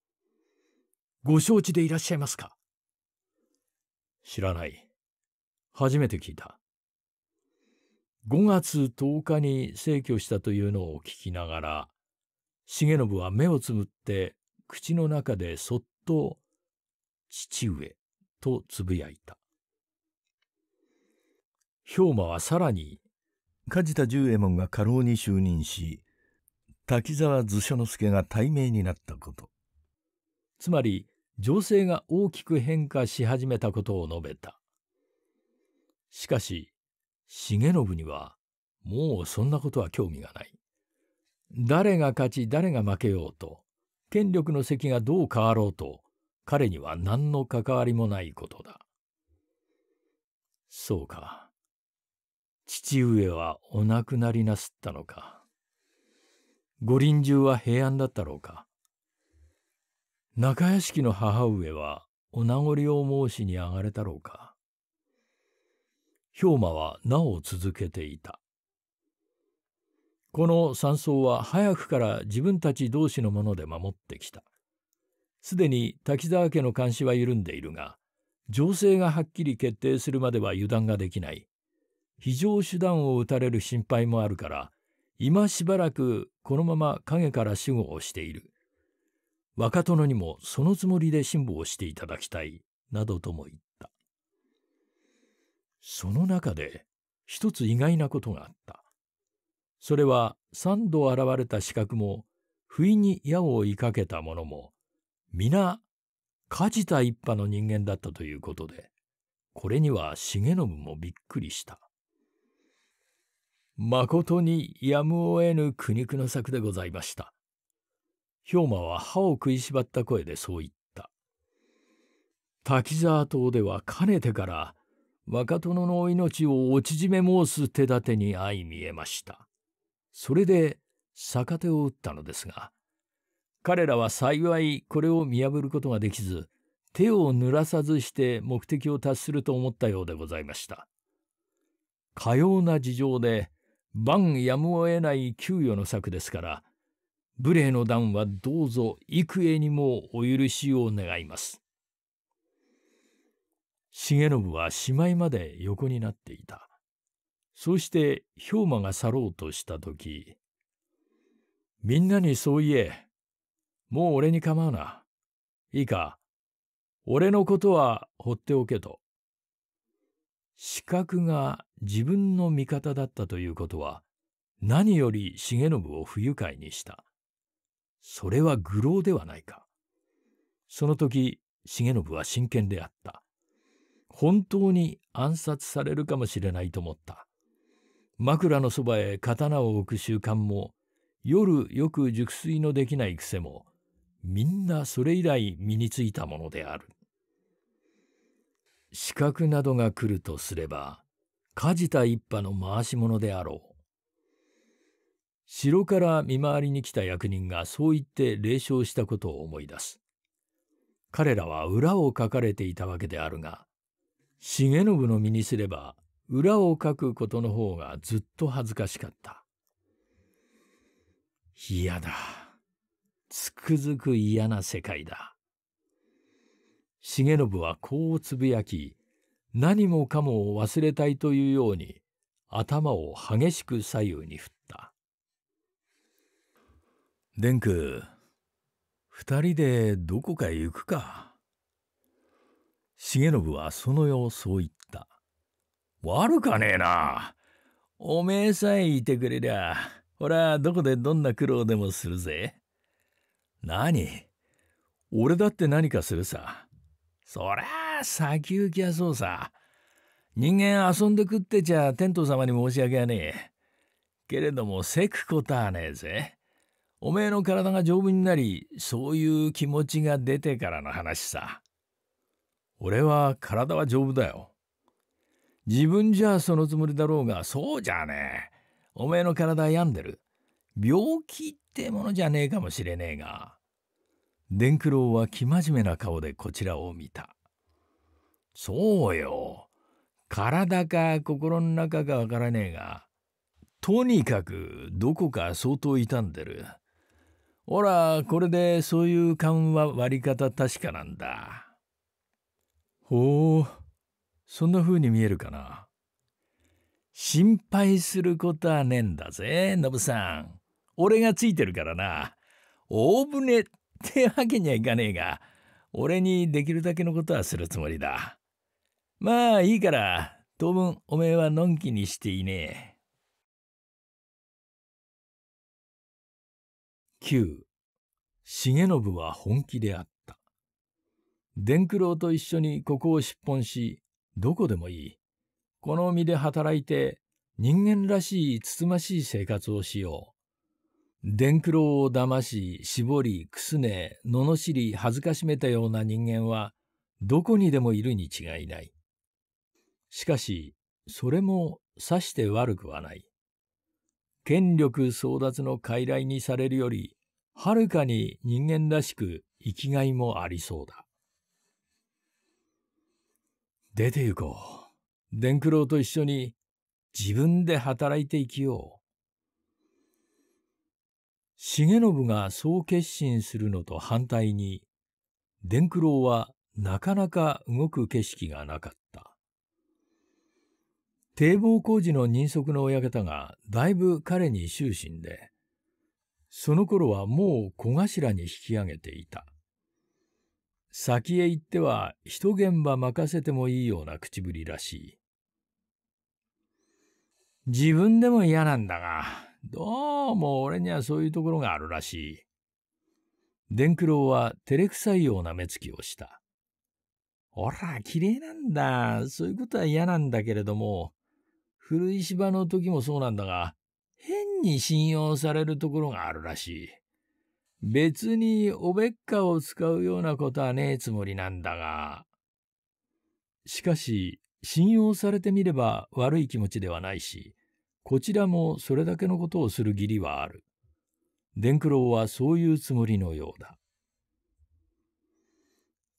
ご承知でいらっしゃいますか知らない。初めて聞いた。5月10日に逝去したというのを聞きながら、重信は目をつむって口の中でそっと、父上とつぶやいた。兵馬はさらに、梶田十右衛門が家老に就任し、滝沢図書之助が対名になったこと。つまり、情勢が大きく変化し始めたことを述べた。しかし、重信にはもうそんなことは興味がない。誰が勝ち誰が負けようと、権力の席がどう変わろうと、彼には何の関わりもないことだ。そうか。父上はお亡くなりなすったのか。五輪中は平安だったろうか。中屋敷の母上はお名残を申しに上がれたろうか。氷馬はなお続けていた。この山荘は早くから自分たち同士のもので守ってきた。すでに滝沢家の監視は緩んでいるが、情勢がはっきり決定するまでは油断ができない。非常手段を打たれる心配もあるから、今しばらくこのまま影から守護をしている。若殿にもそのつもりで辛抱していただきたい、などとも言った。その中で一つ意外なことがあった。それは三度現れた刺客も、不意に矢を追いかけた者も、皆、梶田一派の人間だったということで、これには重信もびっくりした。まことにやむを得ぬ苦肉の策でございました。兵馬は歯を食いしばった声でそう言った。滝沢島ではかねてから若殿の命をお縮め申す手立てに相見えました。それで逆手を打ったのですが、彼らは幸いこれを見破ることができず、手を濡らさずして目的を達すると思ったようでございました。かような事情で、万やむを得ない給与の策ですから、無礼の段はどうぞ幾重にもお許しを願います。重信はしまいまで横になっていた。そうして兵馬が去ろうとした時、みんなにそう言え。もう俺に構うな。いいか。俺のことは放っておけと。視覚が自分の味方だったということは、何より重信を不愉快にした。それは愚弄ではないか。その時、重信は真剣であった。本当に暗殺されるかもしれないと思った。枕のそばへ刀を置く習慣も、夜よく熟睡のできない癖も、みんなそれ以来身についたものである。資格などが来るとすれば、梶田一派の回し者であろう。城から見回りに来た役人がそう言って霊障したことを思い出す。彼らは裏を書かれていたわけであるが、重信の身にすれば裏をかくことの方がずっと恥ずかしかった。嫌だ。つくづく嫌な世界だ。重信はこうつぶやき、何もかもを忘れたいというように頭を激しく左右に振った。デンク、二人でどこかへ行くか。重信はその様そう言った。悪かねえな。おめえさえいてくれりゃ、ほら、どこでどんな苦労でもするぜ。何俺だって何かするさ。そりゃあ、先行きはそうさ。人間遊んで食ってちゃ天道様に申し訳はねえ。けれども、せくことはねえぜ。おめえの体が丈夫になり、そういう気持ちが出てからの話さ。俺は体は丈夫だよ。自分じゃそのつもりだろうが、そうじゃねえ。おめえの体は病んでる。病気ってものじゃねえかもしれねえが。伝九郎は生真面目な顔でこちらを見た。そうよ。体か心の中かわからねえが、とにかくどこか相当傷んでる。ほら、これでそういう勘は割り方確かなんだ。おお、そんな風に見えるかな。心配することはねえんだぜ、ノブさん。俺がついてるからな。大船ってわけにはいかねえが、俺にできるだけのことはするつもりだ。ま
あいいから、当分おめえはのんきにしていねえ。9. 重信は本気であった。伝九郎と一緒にここを出奔し、ど
こでもいい。この身で働いて、人間らしいつつましい生活をしよう。伝九郎を騙し、絞り、くすね、罵り、恥ずかしめたような人間は、どこにでもいるに違いない。しかし、それもさして悪くはない。権力争奪の傀儡にされるより、はるかに人間らしく生きがいもありそうだ。出て行こう。伝九郎と一緒に自分で働いて生きよう。重信がそう決心するのと反対に、伝九郎はなかなか動く景色がなかった。堤防工事の人足の親方がだいぶ彼に終身で、その頃はもう小頭に引き上げていた。先へ行っては一現場任せてもいいような口ぶりらしい。自分でも嫌なんだが、どうも俺にはそういうところがあるらしい。伝九郎は照れくさいような目つきをした。ほら、綺麗なんだ。そういうことは嫌なんだけれども、古い芝の時もそうなんだが、変に信用されるところがあるらしい。別におべっかを使うようなことはねえつもりなんだが。しかし、信用されてみれば悪い気持ちではないし、こちらもそれだけのことをする義理はある。伝九郎はそういうつもりのようだ。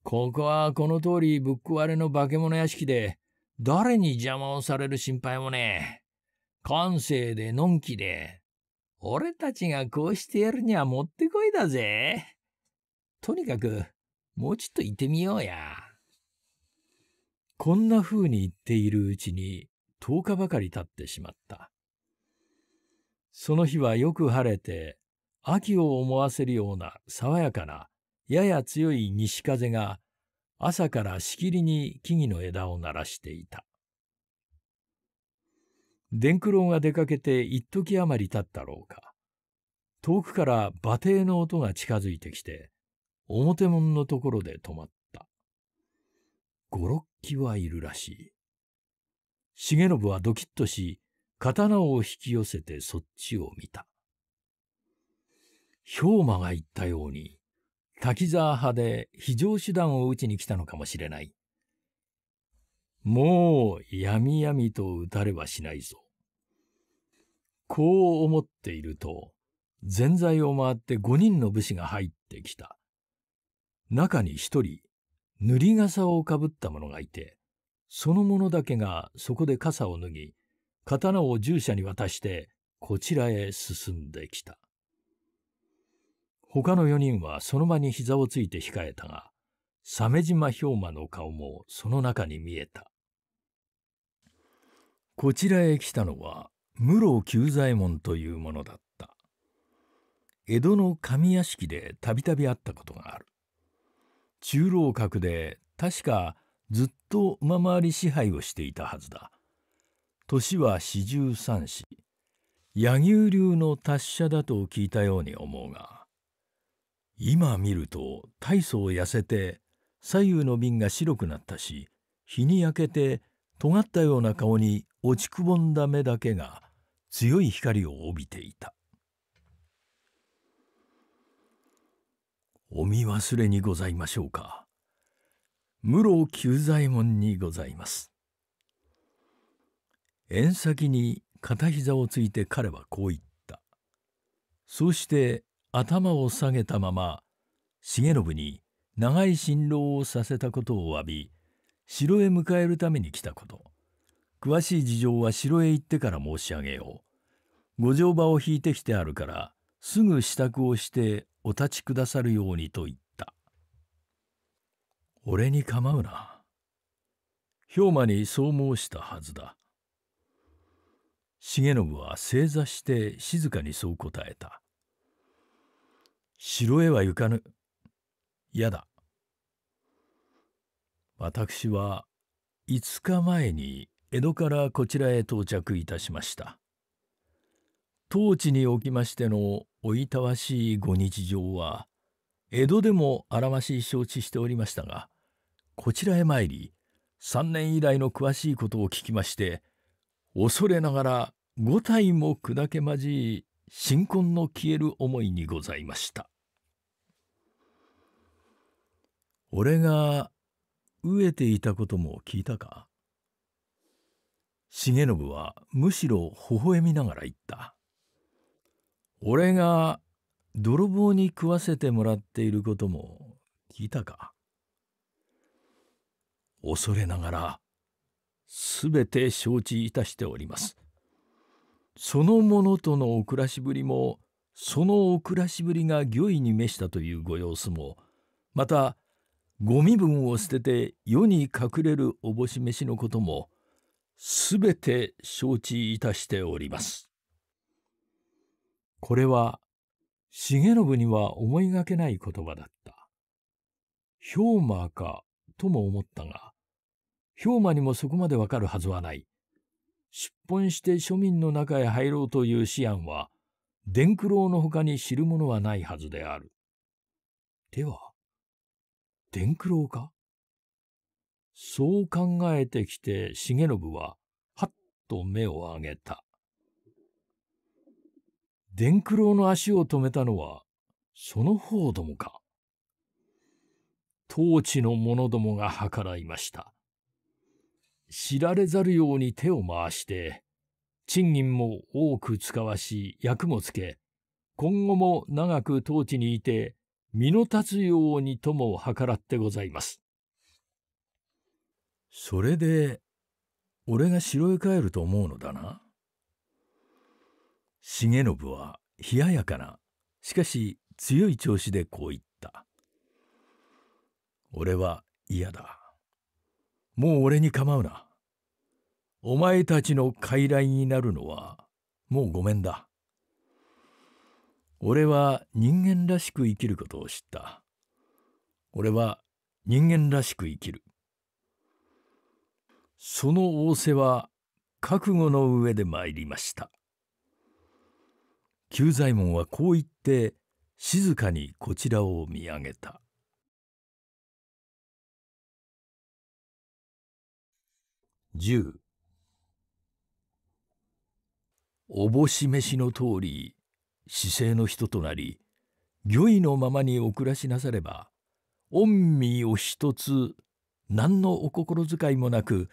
ここはこの通りぶっ壊れの化け物屋敷で、誰に邪魔をされる心配もねえ。感性でのんきで、俺たちがこうしてやるにはもってこいだぜ。とにかく、もうちょっと行ってみようや。こんな風に言っているうちに10日ばかり経ってしまった。その日はよく晴れて、秋を思わせるような爽やかな、やや強い西風が朝からしきりに木々の枝を鳴らしていた。伝九郎が出かけて一時余り経ったろうか。遠くから馬蹄の音が近づいてきて、表門のところで止まった。五六機はいるらしい。重信はドキッとし、刀を引き寄せてそっちを見た。兵馬が言ったように、滝沢派で非常手段を打ちに来たのかもしれない。もう、やみやみと打たれはしないぞ。こう思っていると、全財を回って5人の武士が入ってきた。中に1人、塗り傘をかぶった者がいて、その者だけがそこで傘を脱ぎ、刀を従者に渡して、こちらへ進んできた。他の4人はその場に膝をついて控えたが、鮫島兵馬の顔もその中に見えた。こちらへ来たのは室久左衛門というものだった江戸の上屋敷でたびたび会ったことがある中楼閣で確かずっと馬回り支配をしていたはずだ年は四十三子柳生流の達者だと聞いたように思うが今見ると大層痩せて左右の瓶が白くなったし日に焼けて尖ったような顔に落ちくぼんだ目だけが強い光を帯びていたお見忘れにございましょうか室久左衛門にございます縁先に片膝をついて彼はこう言ったそして頭を下げたまま重信に長い辛労をさせたことを詫び城へ迎えるために来たこと詳しい事情は城へ行ってから申し上げよう。ご乗馬を引いてきてあるから、すぐ支度をしてお立ちくださるようにと言った。俺に構うな。兵馬にそう申したはずだ。重信は正座して静かにそう答えた。城へは行かぬ。嫌だ。私は5日前に江戸からこちらへ到着いたしました当地におきましてのおいたわしいご日常は江戸でもあらましい承知しておりましたがこちらへ参り3年以来の詳しいことを聞きまして恐れながら五体も砕けまじい新婚の消える思いにございました俺が飢えていたことも聞いたか重信はむしろ微笑みながら言った。俺が泥棒に食わせてもらっていることも聞いたか恐れながら全て承知いたしております。その者とのお暮らしぶりもそのお暮らしぶりが御意に召したというご様子もまたご身分を捨てて世に隠れるおぼし飯のこともすべて承知いたしております。これは、重信には思いがけない言葉だった。氷馬か、とも思ったが、氷馬にもそこまでわかるはずはない。出奔して庶民の中へ入ろうという思案は、伝九郎の他に知るものはないはずである。では、伝九郎かそう考えてきて重信は、はっと目を上げた。伝九郎の足を止めたのは、その方どもか。当地の者どもが計らいました。知られざるように手を回して、賃金も多く使わし、役もつけ、今後も長く当地にいて、身の立つようにとも計らってございます。それで俺が城へ帰ると思うのだな重信は冷ややかなしかし強い調子でこう言った俺は嫌だもう俺に構うなお前たちの傀儡になるのはもうごめんだ俺は人間らしく生きることを知った俺は人間らしく生きるその仰せは覚悟の上で参りました
久左衛門はこう言って静かにこちらを見上げた10おぼししの通
り姿勢の人となり御意のままにお暮らしなされば御身を一つ何のお心遣いもなく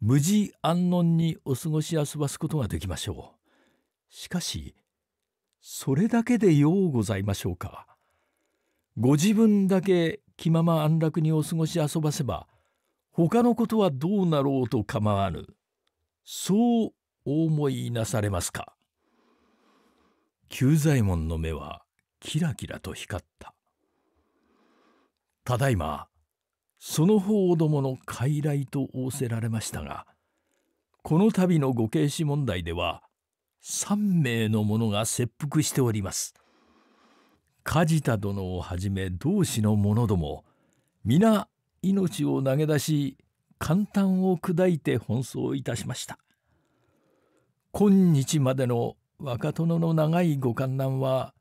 無事安穏にお過ごし遊ばすことができましょう。しかし、それだけでようございましょうか。ご自分だけ気まま安楽にお過ごし遊ばせば、他のことはどうなろうと構わぬ。そうお思いなされますか。久左衛門の目はキラキラと光った。ただいま、その方どもの傀儡と仰せられましたがこの度のご軽視問題では3名の者が切腹しております。梶田殿をはじめ同志の者ども皆命を投げ出し簡単を砕いて奔走いたしました。今日までの若殿の長いご観覧は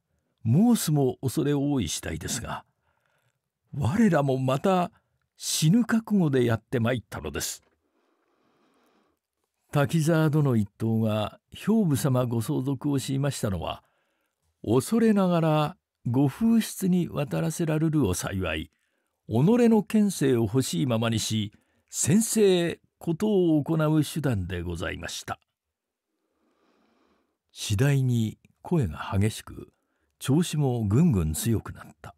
もうすも恐れ多い次第ですが我らもまた死ぬ覚悟でやってまいったのです滝沢殿一党が兵部様ご相続をしいましたのは恐れながらご風室に渡らせられるを幸い己の権勢を欲しいままにし先生ことを行う手段でございました次第に声が激しく調子もぐんぐん強くなった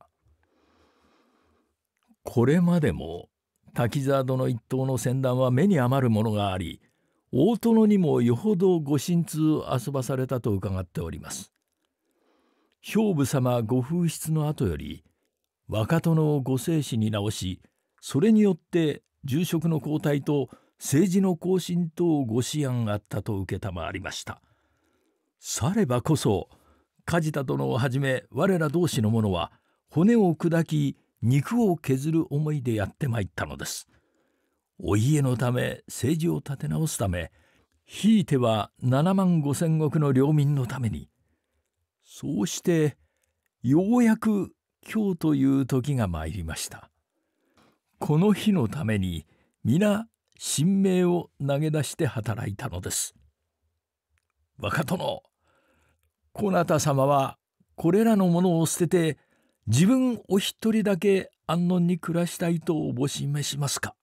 これまでも滝沢殿一党の船団は目に余るものがあり大殿にもよほどご神痛遊ばされたと伺っております。兵部様ご風室の後より若殿をご生死に直しそれによって住職の交代と政治の更新等をご思案あったと承りました。さればこそ梶田殿をはじめ我ら同士の者は骨を砕き肉を削る思いでやってまいったのですお家のため政治を立て直すためひいては7万5千石の領民のためにそうしてようやく今日という時が参りましたこの日のために皆神明を投げ出して働いたのです若殿こなた様はこれらのものを捨てて自分お一人だけ安穏に暮らしたいとおぼしめしますか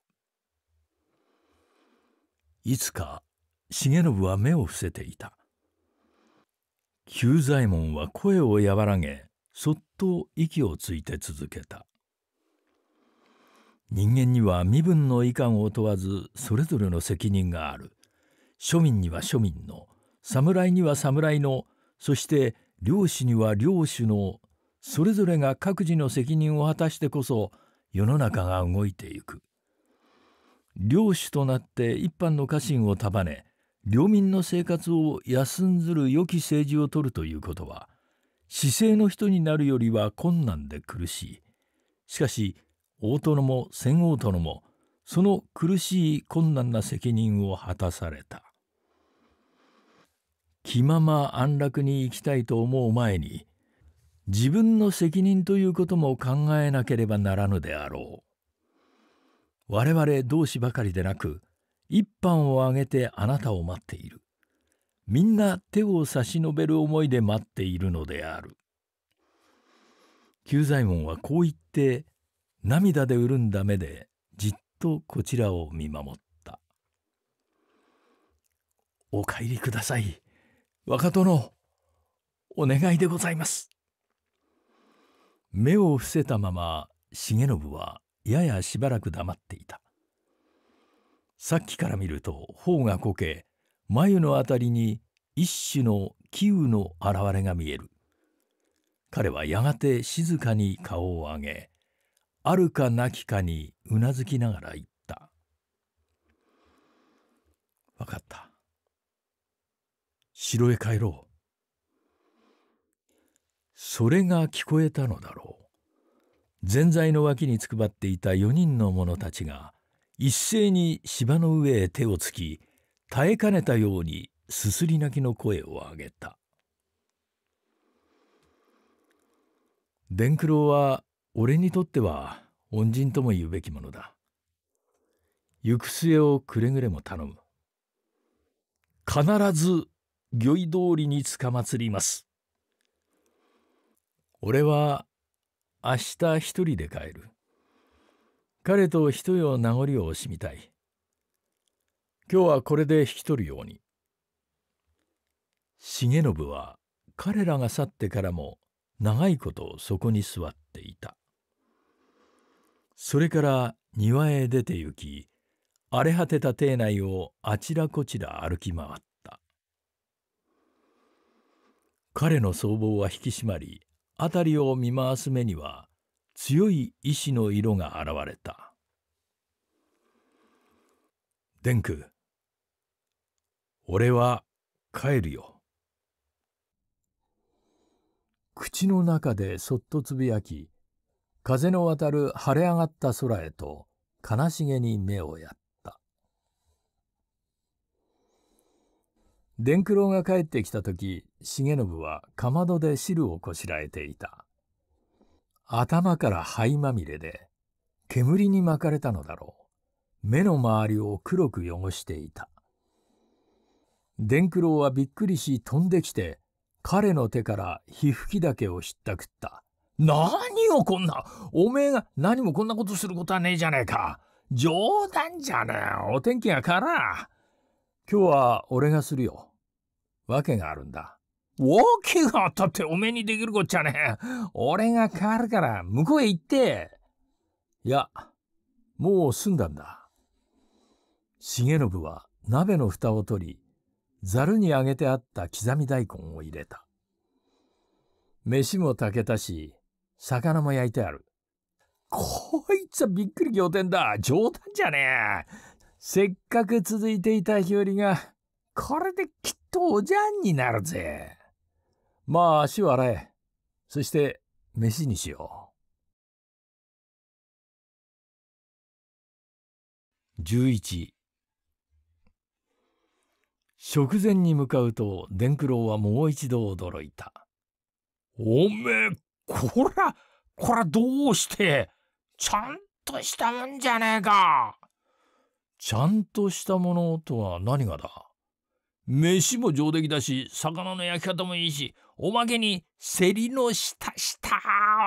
いつか重信は目を伏せていた久左衛門は声を和らげそっと息をついて続けた人間には身分のいかんを問わずそれぞれの責任がある庶民には庶民の侍には侍のそして漁師には漁師のそれぞれが各自の責任を果たしてこそ世の中が動いていく領主となって一般の家臣を束ね領民の生活を休んずる良き政治をとるということは市政の人になるよりは困難で苦しいしかし大殿も仙王殿もその苦しい困難な責任を果たされた気まま安楽に行きたいと思う前に自分の責任ということも考えなければならぬであろう我々同志ばかりでなく一般を挙げてあなたを待っているみんな手を差し伸べる思いで待っているのである久左衛門はこう言って涙で潤んだ目でじっとこちらを見守った「お帰りください若殿お願いでございます」目を伏せたまま重信はややしばらく黙っていたさっきから見ると頬がこけ眉のあたりに一種の気雨の現れが見える彼はやがて静かに顔を上げあるかなきかにうなずきながら言った「分かった城へ帰ろう」それが聞こえたのだろう前座の脇につくばっていた4人の者たちが一斉に芝の上へ手をつき耐えかねたようにすすり泣きの声を上げた伝九郎は俺にとっては恩人とも言うべきものだ行く末をくれぐれも頼む必ず御意通りにつかまつります俺は明日一人で帰る。彼と一夜名残を惜しみたい。今日はこれで引き取るように。重信は彼らが去ってからも長いことそこに座っていた。それから庭へ出て行き、荒れ果てた邸内をあちらこちら歩き回った。彼の僧帽は引き締まり、辺りを見回す目には強い意志の色が現れた。デンク、俺は帰るよ。口の中でそっとつぶやき、風の渡る晴れ上がった空へと悲しげに目をやった。伝九郎が帰ってきた時重信はかまどで汁をこしらえていた頭から灰まみれで煙に巻かれたのだろう目の周りを黒く汚していた伝九郎はびっくりし飛んできて彼の手から火吹きだけをひったくった何をこんなおめえが何もこんなことすることはねえじゃねえか冗談じゃねえお天気がから今日は俺がするよ。わけがあるんだ。わけがあったっておめえにできるこっちゃねえ。俺が変わるから向こうへ行って。いや、もう済んだんだ。重信は鍋の蓋を取り、ざるにあげてあった刻み大根を入れた。飯も炊けたし、魚も焼いてある。こいつはびっくり仰天だ。冗談じゃねえ。せっかく続いていた日和が、これできっとおじゃんになるぜ。ま
あ、足を洗え。そして、飯にしよう。11
食前に向かうと伝九郎はもう一度驚いた。おめえ、こら、こらどうして、ちゃんとしたもんじゃねえか。ちゃんとしたものとは何がだ飯も上出来だし、魚の焼き方もいいし、おまけに、セリの下下、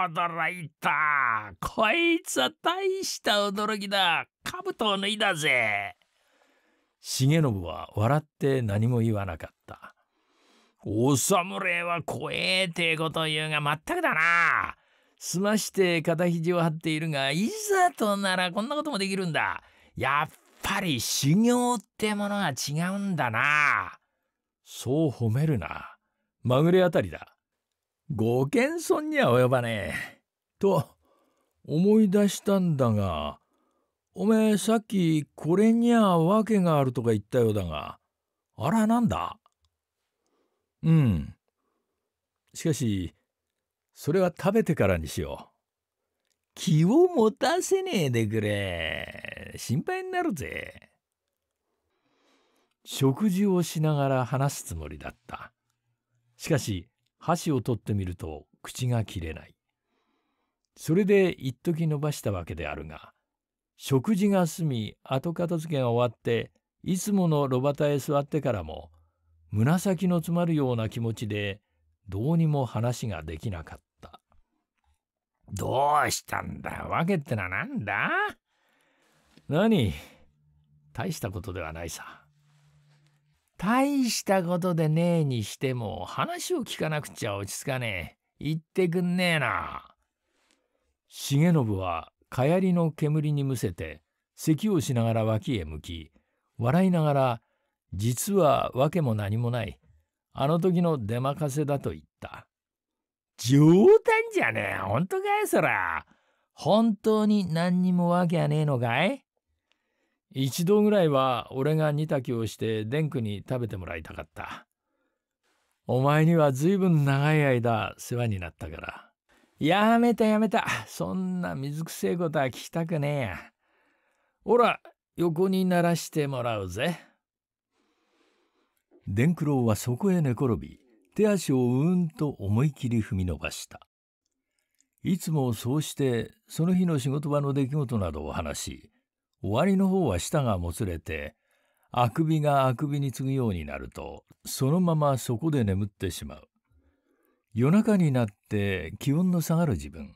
驚いた。こいつは大した驚きだ。兜を脱いだぜ。重信は笑って何も言わなかった。お侍は怖えってことを言うが、まったくだな。すまして肩肘を張っているが、いざとならこんなこともできるんだ。やっぱり修行ってものは違うんだな。そう褒めるな。まぐれあたりだ。ご謙遜には及ばねえ。と、思い出したんだが、おめえさっきこれにゃ訳があるとか言ったようだが、あらなんだうん。しかし、それは食べてからにしよう。気を持たせねえでくれ心配になるぜ食事をしながら話すつもりだったしかし箸を取ってみると口が切れないそれで一時伸ばしたわけであるが食事が済み後片付けが終わっていつもの炉端へ座ってからも紫の詰まるような気持ちでどうにも話ができなかっどうしたんだわけってのはなんだ何大したことではないさ。大したことでねえにしても話を聞かなくちゃ落ち着かねえ。言ってくんねえな。重信はかやりの煙にむせて咳をしながら脇へ向き笑いながら「実は訳も何もないあの時の出任せだ」と言った冗談じゃねえ。本当かいそら。本当に何にもわけやねえのかい一度ぐらいは俺が煮炊きをしてデンクに食べてもらいたかった。お前にはずいぶん長い間世話になったから。やめたやめた。そんな水くせえことは聞きたくねえや。おら、横にならしてもらうぜ。デンクロウはそこへ寝転び手足をうんと思い切り踏み伸ばしたいつもそうしてその日の仕事場の出来事などを話し終わりの方は舌がもつれてあくびがあくびに次ぐようになるとそのままそこで眠ってしまう夜中になって気温の下がる自分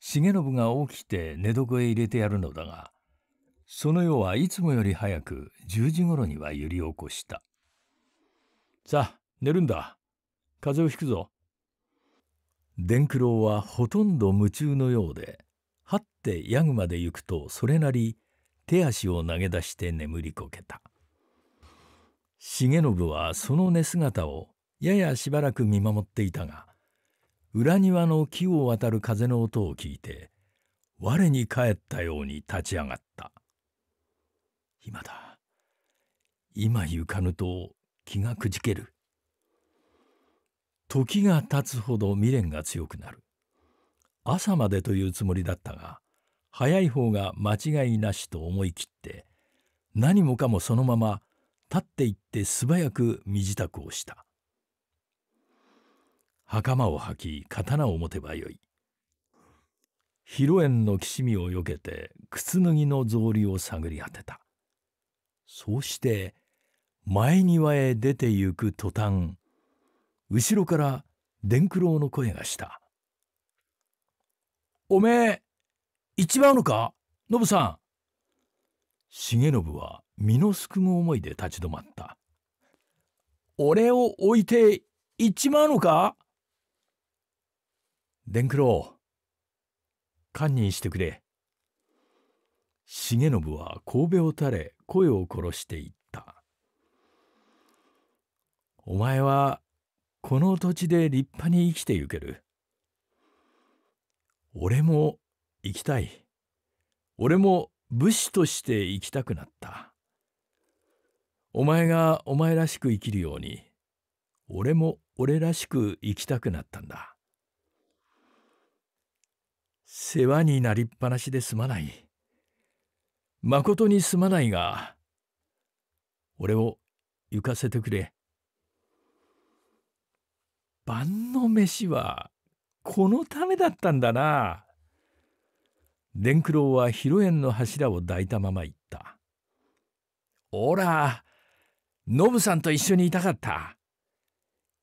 重信が起きて寝床へ入れてやるのだがその夜はいつもより早く10時頃には揺り起こした「さあ寝るんだ風邪をひくぞ。伝九郎はほとんど夢中のようで、はってヤグまで行くとそれなり手足を投げ出して眠りこけた。重信はその寝姿をややしばらく見守っていたが、裏庭の木を渡る風の音を聞いて、我に返ったように立ち上がった。今だ。今行かぬと気がくじける。時が経つほど未練が強くなる朝までというつもりだったが早い方が間違いなしと思い切って何もかもそのまま立っていって素早く身支度をした袴を履き刀を持てばよい披露宴のきしみをよけて靴脱ぎの草履を探り当てたそうして前庭へ出て行く途端後ろから伝九郎の声がした「おめえ一番のかぶさん」重信は身のすくむ思いで立ち止まった「俺を置いて行っちまうのか?」伝九郎堪忍してくれ重信は神戸を垂れ声を殺していった「お前はこの土地で立派に生きてゆける。俺も行きたい。俺も武士として生きたくなった。お前がお前らしく生きるように、俺も俺らしく生きたくなったんだ。世話になりっぱなしですまない。まことにすまないが、俺を行かせてくれ。晩の飯はこのためだったんだな。伝九郎は披露宴の柱を抱いたまま言った。おら、ノブさんと一緒にいたかった。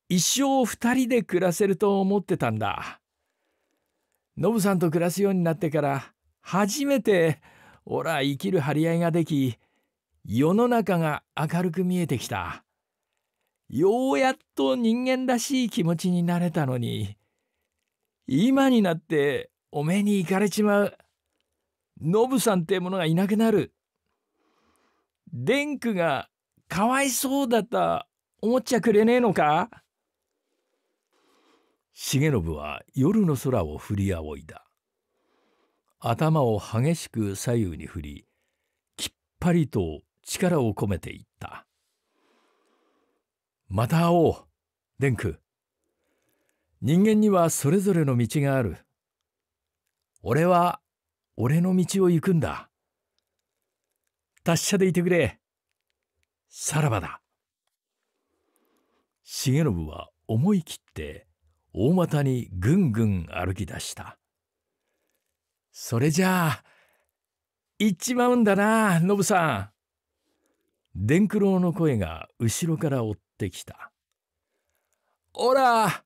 一生二人で暮らせると思ってたんだ。ノブさんと暮らすようになってから初めておら生きる張り合いができ世の中が明るく見えてきた。ようやっと人間らしい気持ちになれたのに今になっておめえに行かれちまうノブさんってものがいなくなるデンクがかわいそうだった思っちゃくれねえのか重信は夜の空を振り仰いだ頭を激しく左右に振りきっぱりと力を込めていっまた会おう、デンク。人間にはそれぞれの道がある。俺は俺の道を行くんだ。達者でいてくれ。さらばだ。重信は思い切って大股にぐんぐん歩き出した。それじゃあ、行っちまうんだな、ノブさん。伝九郎の声が後ろから追っってきた。おら、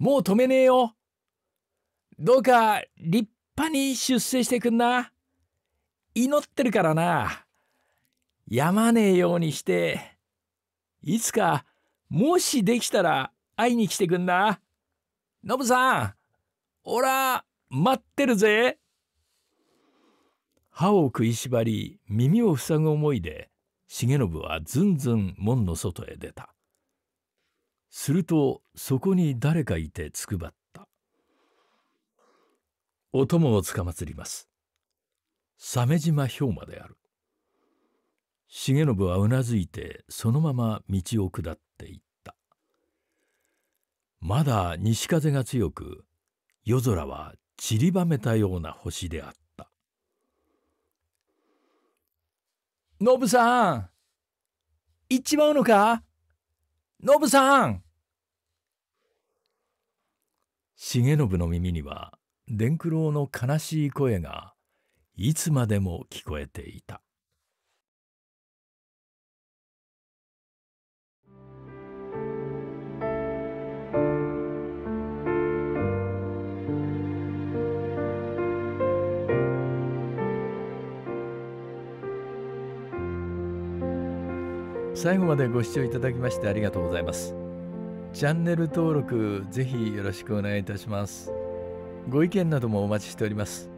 もう止めねえよ。どうか立派に出世してくんな。祈ってるからな。やまねえようにして、いつか、もしできたら会いに来てくんな。ノブさん、おら、待ってるぜ。歯を食いしばり、耳を塞ぐ思いで、重信はずんずん門の外へ出た。するとそこに誰かいてつくばったお供をつかまつります鮫島兵馬である重信はうなずいてそのまま道を下っていったまだ西風が強く夜空は散りばめたような星であった「ノブさん行っちまうのか?」。のぶさん重信の耳には伝九郎の悲しい声が
いつまでも聞こえていた。
最後までご視聴いただきましてありがとうございますチャンネル登録ぜひよろしくお願いいたしますご意見などもお待ちしております